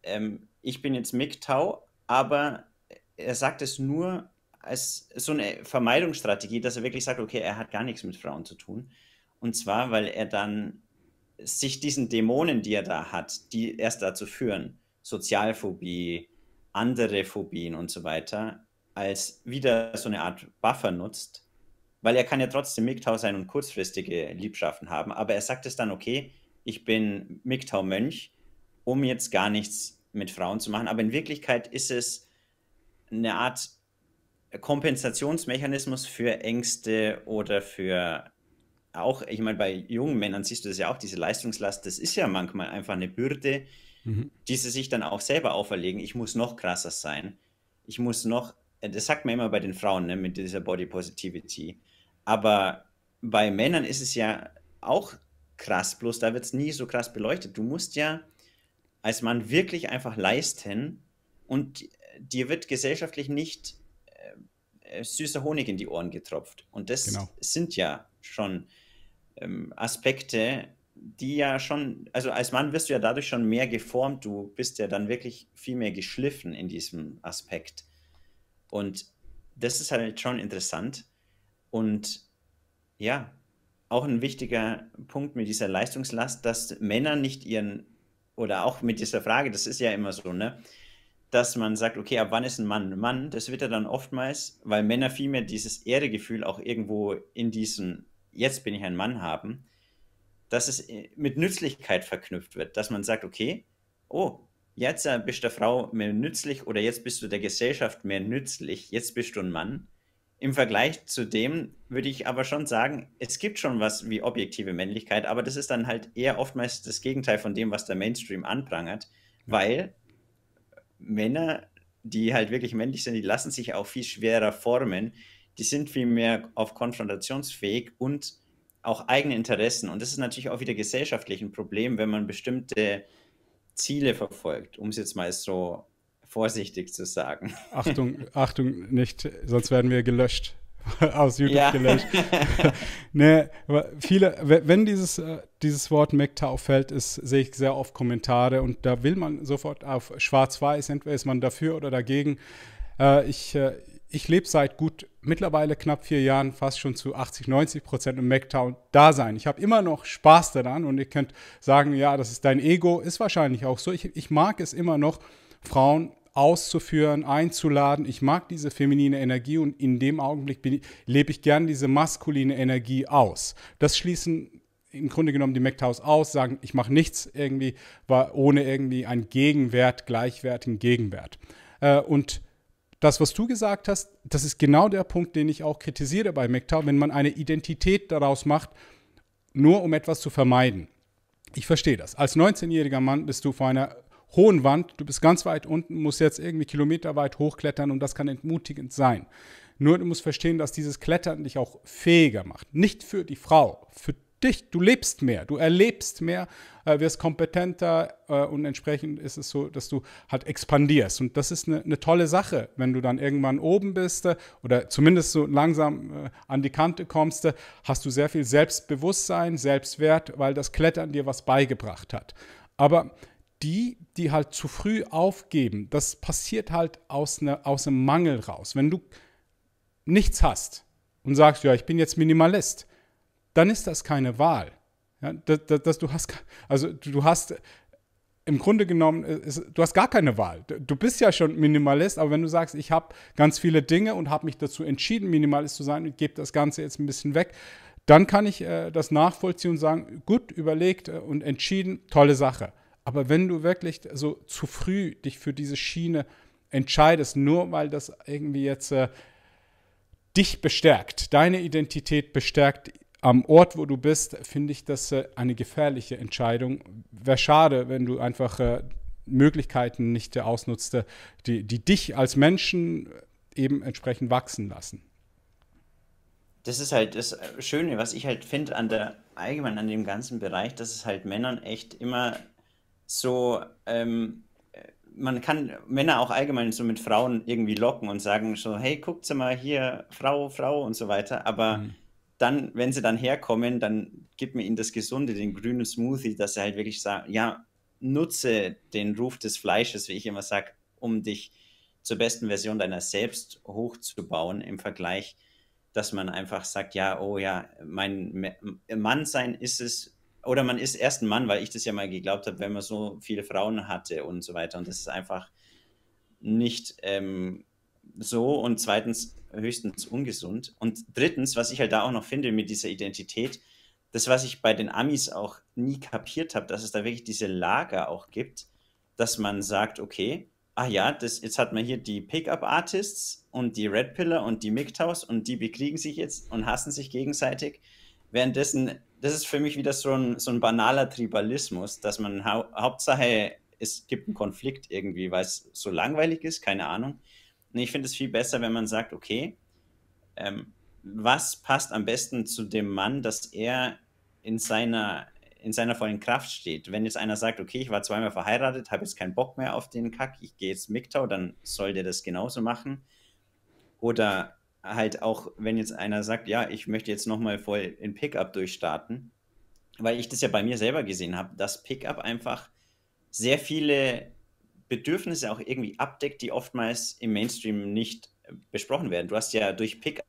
ähm, ich bin jetzt MGTOW, aber er sagt es nur als so eine Vermeidungsstrategie, dass er wirklich sagt, okay, er hat gar nichts mit Frauen zu tun. Und zwar, weil er dann sich diesen Dämonen, die er da hat, die erst dazu führen, Sozialphobie, andere Phobien und so weiter, als wieder so eine Art Buffer nutzt, weil er kann ja trotzdem MGTOW sein und kurzfristige Liebschaften haben, aber er sagt es dann, okay, ich bin MGTOW-Mönch, um jetzt gar nichts mit Frauen zu machen, aber in Wirklichkeit ist es eine Art Kompensationsmechanismus für Ängste oder für auch, ich meine, bei jungen Männern siehst du das ja auch, diese Leistungslast, das ist ja manchmal einfach eine Bürde, mhm. die sie sich dann auch selber auferlegen. Ich muss noch krasser sein. Ich muss noch, äh, das sagt man immer bei den Frauen, ne, mit dieser Body Positivity. Aber bei Männern ist es ja auch krass, bloß da wird es nie so krass beleuchtet. Du musst ja als Mann wirklich einfach leisten und dir wird gesellschaftlich nicht äh, äh süßer Honig in die Ohren getropft. Und das genau. sind ja schon ähm, Aspekte, die ja schon, also als Mann wirst du ja dadurch schon mehr geformt, du bist ja dann wirklich viel mehr geschliffen in diesem Aspekt. Und das ist halt schon interessant. Und ja, auch ein wichtiger Punkt mit dieser Leistungslast, dass Männer nicht ihren, oder auch mit dieser Frage, das ist ja immer so, ne? Dass man sagt, okay, ab wann ist ein Mann ein Mann? Das wird ja dann oftmals, weil Männer viel mehr dieses Ehregefühl auch irgendwo in diesen jetzt bin ich ein Mann haben, dass es äh, mit Nützlichkeit verknüpft wird, dass man sagt, okay, oh, jetzt äh, bist der Frau mehr nützlich oder jetzt bist du der Gesellschaft mehr nützlich, jetzt bist du ein Mann. Im Vergleich zu dem würde ich aber schon sagen, es gibt schon was wie objektive Männlichkeit, aber das ist dann halt eher oftmals das Gegenteil von dem, was der Mainstream anprangert, mhm. weil Männer, die halt wirklich männlich sind, die lassen sich auch viel schwerer formen, die sind viel mehr auf konfrontationsfähig und auch eigene Interessen. Und das ist natürlich auch wieder gesellschaftlich ein Problem, wenn man bestimmte Ziele verfolgt, um es jetzt mal so vorsichtig zu sagen. Achtung, Achtung, nicht, sonst werden wir gelöscht. Aus YouTube ja. gelöscht. ne, viele, wenn dieses, äh, dieses Wort MGTOW fällt, ist, sehe ich sehr oft Kommentare und da will man sofort auf schwarz-weiß, entweder ist man dafür oder dagegen. Äh, ich, äh, ich lebe seit gut mittlerweile knapp vier Jahren fast schon zu 80, 90 Prozent im MacTown da sein. Ich habe immer noch Spaß daran und ihr könnt sagen, ja, das ist dein Ego, ist wahrscheinlich auch so. Ich, ich mag es immer noch, Frauen auszuführen, einzuladen. Ich mag diese feminine Energie und in dem Augenblick ich, lebe ich gern diese maskuline Energie aus. Das schließen im Grunde genommen die MacTows aus, sagen, ich mache nichts irgendwie, war ohne irgendwie einen Gegenwert, gleichwertigen Gegenwert. Äh, und das, was du gesagt hast, das ist genau der Punkt, den ich auch kritisiere bei MGTOW, wenn man eine Identität daraus macht, nur um etwas zu vermeiden. Ich verstehe das. Als 19-jähriger Mann bist du vor einer hohen Wand, du bist ganz weit unten, musst jetzt irgendwie kilometerweit hochklettern und das kann entmutigend sein. Nur du musst verstehen, dass dieses Klettern dich auch fähiger macht. Nicht für die Frau, für dich, du lebst mehr, du erlebst mehr, äh, wirst kompetenter äh, und entsprechend ist es so, dass du halt expandierst. Und das ist eine, eine tolle Sache, wenn du dann irgendwann oben bist äh, oder zumindest so langsam äh, an die Kante kommst, äh, hast du sehr viel Selbstbewusstsein, Selbstwert, weil das Klettern dir was beigebracht hat. Aber die, die halt zu früh aufgeben, das passiert halt aus, ne, aus einem Mangel raus. Wenn du nichts hast und sagst, ja, ich bin jetzt Minimalist, dann ist das keine Wahl. Ja, dass, dass du hast, also du hast im Grunde genommen, ist, äh, du hast gar keine Wahl. Du bist ja schon Minimalist, aber wenn du sagst, ich habe ganz viele Dinge und habe mich dazu entschieden, Minimalist zu sein und gebe das Ganze jetzt ein bisschen weg, dann kann ich äh, das nachvollziehen und sagen, gut überlegt äh, und entschieden, tolle Sache. Aber wenn du wirklich so zu früh dich für diese Schiene entscheidest, nur weil das irgendwie jetzt äh, dich bestärkt, deine Identität bestärkt, am Ort, wo du bist, finde ich das äh, eine gefährliche Entscheidung. Wäre schade, wenn du einfach äh, Möglichkeiten nicht äh, ausnutzt, die, die dich als Menschen eben entsprechend wachsen lassen. Das ist halt das Schöne, was ich halt finde an der allgemein an dem ganzen Bereich, dass es halt Männern echt immer so ähm, man kann Männer auch allgemein so mit Frauen irgendwie locken und sagen so hey guckt mal hier Frau Frau und so weiter, aber mhm dann, wenn sie dann herkommen, dann gib mir ihnen das Gesunde, den grünen Smoothie, dass sie halt wirklich sagen, ja, nutze den Ruf des Fleisches, wie ich immer sage, um dich zur besten Version deiner selbst hochzubauen im Vergleich, dass man einfach sagt, ja, oh ja, mein Mannsein ist es, oder man ist erst ein Mann, weil ich das ja mal geglaubt habe, wenn man so viele Frauen hatte und so weiter. Und das ist einfach nicht ähm, so und zweitens höchstens ungesund. Und drittens, was ich halt da auch noch finde mit dieser Identität, das, was ich bei den Amis auch nie kapiert habe, dass es da wirklich diese Lager auch gibt, dass man sagt, okay, ach ja, das, jetzt hat man hier die Pickup-Artists und die Red Pillar und die MGTOWs und die bekriegen sich jetzt und hassen sich gegenseitig. Währenddessen, das ist für mich wieder so ein, so ein banaler Tribalismus, dass man hau Hauptsache, es gibt einen Konflikt irgendwie, weil es so langweilig ist, keine Ahnung. Nee, ich finde es viel besser, wenn man sagt, okay, ähm, was passt am besten zu dem Mann, dass er in seiner, in seiner vollen Kraft steht. Wenn jetzt einer sagt, okay, ich war zweimal verheiratet, habe jetzt keinen Bock mehr auf den Kack, ich gehe jetzt MGTOW, dann soll der das genauso machen. Oder halt auch, wenn jetzt einer sagt, ja, ich möchte jetzt nochmal voll in Pickup durchstarten, weil ich das ja bei mir selber gesehen habe, dass Pickup einfach sehr viele Bedürfnisse auch irgendwie abdeckt, die oftmals im Mainstream nicht äh, besprochen werden. Du hast ja durch Pickup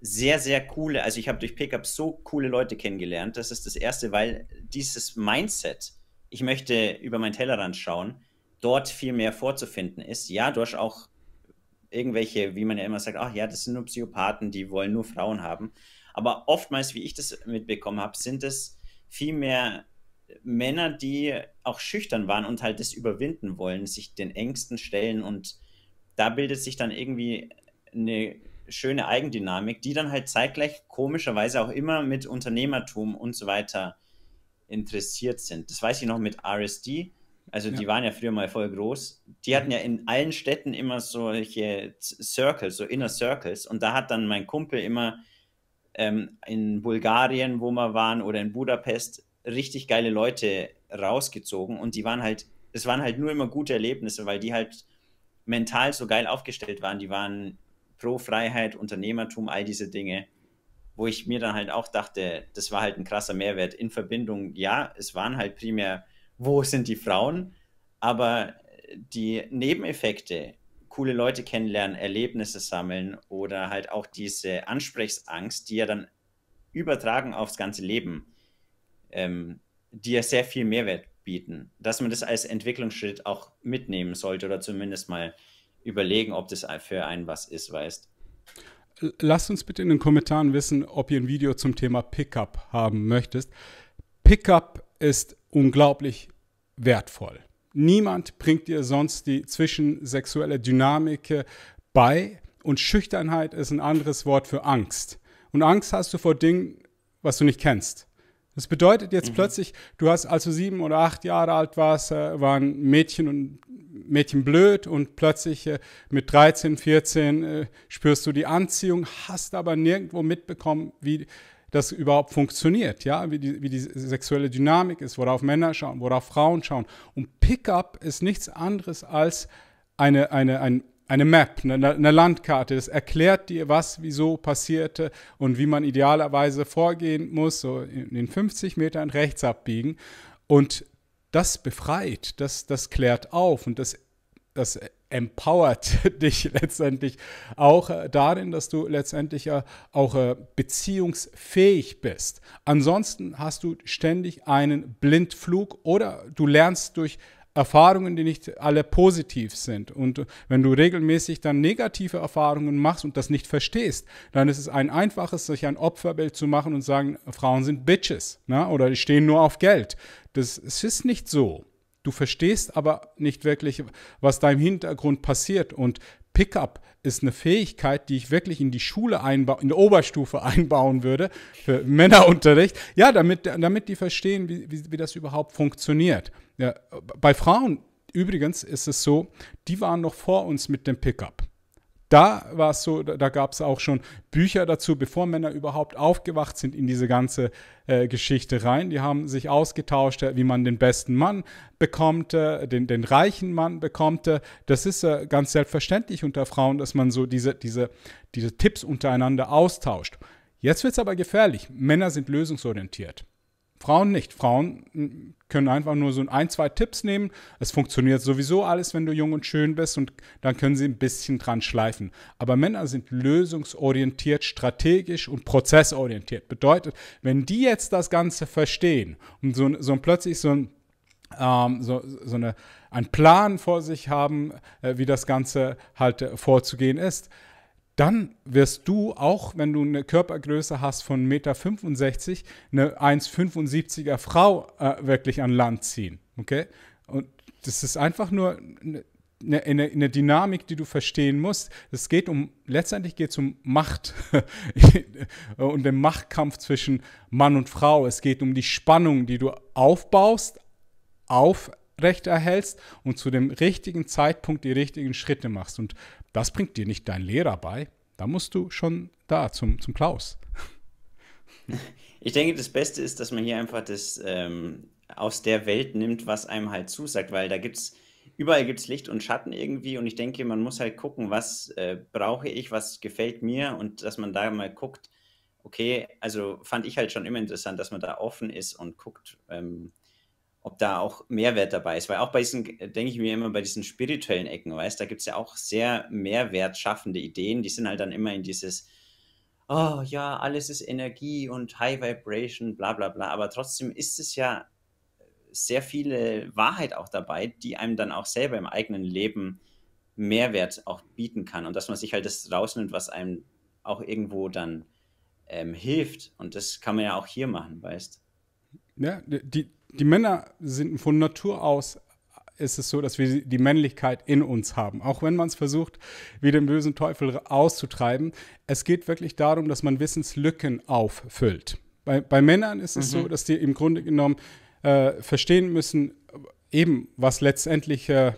sehr, sehr coole, also ich habe durch Pickup so coole Leute kennengelernt. Das ist das Erste, weil dieses Mindset, ich möchte über meinen Tellerrand schauen, dort viel mehr vorzufinden ist. Ja, du hast auch irgendwelche, wie man ja immer sagt, ach ja, das sind nur Psychopathen, die wollen nur Frauen haben. Aber oftmals, wie ich das mitbekommen habe, sind es viel mehr Männer, die auch schüchtern waren und halt das überwinden wollen, sich den Ängsten stellen und da bildet sich dann irgendwie eine schöne Eigendynamik, die dann halt zeitgleich komischerweise auch immer mit Unternehmertum und so weiter interessiert sind. Das weiß ich noch mit RSD. Also ja. die waren ja früher mal voll groß. Die hatten ja in allen Städten immer solche Circles, so Inner Circles. Und da hat dann mein Kumpel immer ähm, in Bulgarien, wo wir waren, oder in Budapest, richtig geile Leute rausgezogen und die waren halt, es waren halt nur immer gute Erlebnisse, weil die halt mental so geil aufgestellt waren. Die waren pro Freiheit, Unternehmertum, all diese Dinge, wo ich mir dann halt auch dachte, das war halt ein krasser Mehrwert in Verbindung. Ja, es waren halt primär, wo sind die Frauen, aber die Nebeneffekte, coole Leute kennenlernen, Erlebnisse sammeln oder halt auch diese Ansprechsangst, die ja dann übertragen aufs ganze Leben ähm, die ja sehr viel Mehrwert bieten, dass man das als Entwicklungsschritt auch mitnehmen sollte oder zumindest mal überlegen, ob das für einen was ist, weißt. Lasst uns bitte in den Kommentaren wissen, ob ihr ein Video zum Thema Pickup haben möchtest. Pickup ist unglaublich wertvoll. Niemand bringt dir sonst die zwischensexuelle Dynamik bei und Schüchternheit ist ein anderes Wort für Angst. Und Angst hast du vor Dingen, was du nicht kennst. Das bedeutet jetzt mhm. plötzlich, du hast, als du sieben oder acht Jahre alt warst, äh, waren Mädchen und Mädchen blöd und plötzlich äh, mit 13, 14 äh, spürst du die Anziehung, hast aber nirgendwo mitbekommen, wie das überhaupt funktioniert, ja, wie die, wie die sexuelle Dynamik ist, worauf Männer schauen, worauf Frauen schauen. Und Pickup ist nichts anderes als eine, eine, ein eine Map, eine, eine, Landkarte. Das erklärt dir, was, wieso passierte und wie man idealerweise vorgehen muss, so in den 50 Metern rechts abbiegen. Und das befreit, das, das klärt auf und das, das empowert dich letztendlich auch äh, darin, dass du letztendlich äh, auch äh, beziehungsfähig bist. Ansonsten hast du ständig einen Blindflug oder du lernst durch Erfahrungen, die nicht alle positiv sind. Und wenn du regelmäßig dann negative Erfahrungen machst und das nicht verstehst, dann ist es ein einfaches, sich ein Opferbild zu machen und sagen, Frauen sind Bitches ne? oder die stehen nur auf Geld. Das, es ist nicht so. Du verstehst aber nicht wirklich, was da im Hintergrund passiert. Und Pickup ist eine Fähigkeit, die ich wirklich in die Schule einbauen, in der Oberstufe einbauen würde, für Männerunterricht. Ja, damit, damit die verstehen, wie, wie, wie das überhaupt funktioniert. Ja, bei Frauen übrigens ist es so, die waren noch vor uns mit dem Pickup da war es so, da, da gab es auch schon Bücher dazu, bevor Männer überhaupt aufgewacht sind in diese ganze äh, Geschichte rein. Die haben sich ausgetauscht, äh, wie man den besten Mann bekommt, äh, den, den reichen Mann bekommt. Äh, das ist äh, ganz selbstverständlich unter Frauen, dass man so diese, diese, diese Tipps untereinander austauscht. Jetzt wird es aber gefährlich. Männer sind lösungsorientiert. Frauen nicht. Frauen können einfach nur so ein, zwei Tipps nehmen. Es funktioniert sowieso alles, wenn du jung und schön bist und dann können sie ein bisschen dran schleifen. Aber Männer sind lösungsorientiert, strategisch und prozessorientiert. Bedeutet, wenn die jetzt das Ganze verstehen und so, so plötzlich so ein ähm, so, so eine, einen Plan vor sich haben, äh, wie das Ganze halt äh, vorzugehen ist, dann wirst du, auch wenn du eine Körpergröße hast von 1,65 Meter, eine 1,75er Frau äh, wirklich an Land ziehen. Okay? Und das ist einfach nur eine, eine, eine Dynamik, die du verstehen musst. Es geht um, letztendlich geht es um Macht und den Machtkampf zwischen Mann und Frau. Es geht um die Spannung, die du aufbaust auf Recht erhältst und zu dem richtigen Zeitpunkt die richtigen Schritte machst. Und das bringt dir nicht dein Lehrer bei. Da musst du schon da zum, zum Klaus. Ich denke, das Beste ist, dass man hier einfach das ähm, aus der Welt nimmt, was einem halt zusagt, weil da gibt es überall gibt Licht und Schatten irgendwie und ich denke, man muss halt gucken, was äh, brauche ich, was gefällt mir und dass man da mal guckt, okay, also fand ich halt schon immer interessant, dass man da offen ist und guckt, ähm, ob da auch Mehrwert dabei ist. Weil auch bei diesen, denke ich mir immer, bei diesen spirituellen Ecken, weißt da gibt es ja auch sehr mehrwertschaffende Ideen, die sind halt dann immer in dieses, oh ja, alles ist Energie und High Vibration, bla bla bla. Aber trotzdem ist es ja sehr viele Wahrheit auch dabei, die einem dann auch selber im eigenen Leben Mehrwert auch bieten kann und dass man sich halt das rausnimmt, was einem auch irgendwo dann ähm, hilft. Und das kann man ja auch hier machen, weißt du. Ja, die, die Männer sind von Natur aus ist es so, dass wir die Männlichkeit in uns haben. Auch wenn man es versucht, wie den bösen Teufel auszutreiben. Es geht wirklich darum, dass man Wissenslücken auffüllt. Bei, bei Männern ist es mhm. so, dass die im Grunde genommen äh, verstehen müssen, eben was letztendlich äh,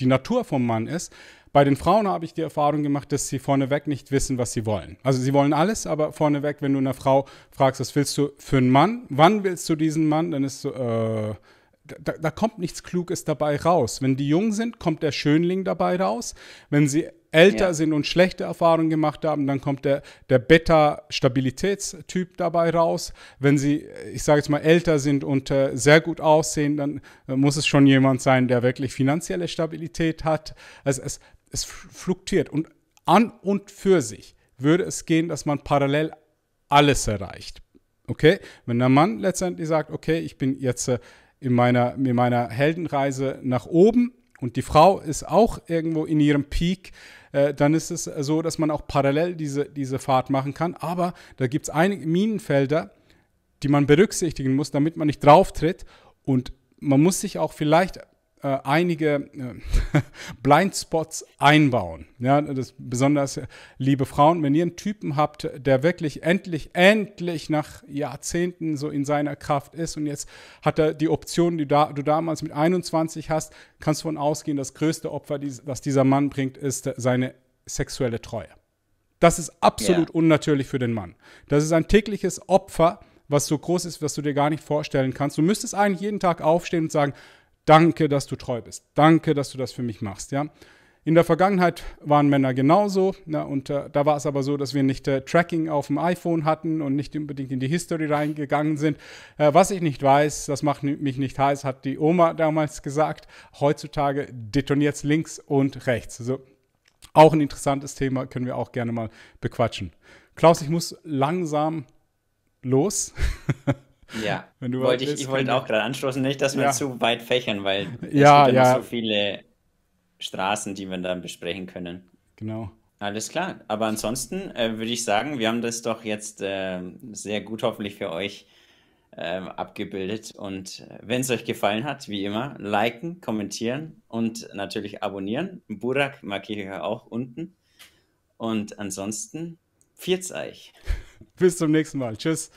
die Natur vom Mann ist. Bei den Frauen habe ich die Erfahrung gemacht, dass sie vorneweg nicht wissen, was sie wollen. Also sie wollen alles, aber vorneweg, wenn du eine Frau fragst, was willst du für einen Mann, wann willst du diesen Mann, dann ist so, äh, da, da, kommt nichts Kluges dabei raus. Wenn die jung sind, kommt der Schönling dabei raus. Wenn sie älter ja. sind und schlechte Erfahrungen gemacht haben, dann kommt der, der Beta-Stabilitätstyp dabei raus. Wenn sie, ich sage jetzt mal, älter sind und äh, sehr gut aussehen, dann äh, muss es schon jemand sein, der wirklich finanzielle Stabilität hat. Also es, es fluktuiert. Und an und für sich würde es gehen, dass man parallel alles erreicht. Okay? Wenn der Mann letztendlich sagt, okay, ich bin jetzt äh, in meiner, in meiner Heldenreise nach oben und die Frau ist auch irgendwo in ihrem Peak, äh, dann ist es äh, so, dass man auch parallel diese, diese Fahrt machen kann. Aber da gibt es einige Minenfelder, die man berücksichtigen muss, damit man nicht drauftritt. Und man muss sich auch vielleicht äh, einige äh, Blindspots einbauen. Ja, das besonders, äh, liebe Frauen, wenn ihr einen Typen habt, der wirklich endlich, endlich nach Jahrzehnten so in seiner Kraft ist und jetzt hat er die Option, die da, du damals mit 21 hast, kannst du davon ausgehen, das größte Opfer, die, das dieser Mann bringt, ist äh, seine sexuelle Treue. Das ist absolut yeah. unnatürlich für den Mann. Das ist ein tägliches Opfer, was so groß ist, was du dir gar nicht vorstellen kannst. Du müsstest eigentlich jeden Tag aufstehen und sagen, Danke, dass du treu bist. Danke, dass du das für mich machst. Ja? In der Vergangenheit waren Männer genauso. Na, ne, und äh, da war es aber so, dass wir nicht äh, Tracking auf dem iPhone hatten und nicht unbedingt in die History reingegangen sind. Äh, was ich nicht weiß, das macht mich nicht heiß, hat die Oma damals gesagt. Heutzutage detoniert es links und rechts. Also, auch ein interessantes Thema, können wir auch gerne mal bequatschen. Klaus, ich muss langsam los. Ja, wollte halt ich, ich wollte auch gerade anstoßen, nicht, dass wir ja. zu weit fächern, weil ja, es gibt ja. so viele Straßen, die wir dann besprechen können. Genau. Alles klar. Aber ansonsten äh, würde ich sagen, wir haben das doch jetzt äh, sehr gut hoffentlich für euch äh, abgebildet. Und äh, wenn es euch gefallen hat, wie immer, liken, kommentieren und natürlich abonnieren. Burak markiere ich auch unten. Und ansonsten, viert's euch. Bis zum nächsten Mal. Tschüss.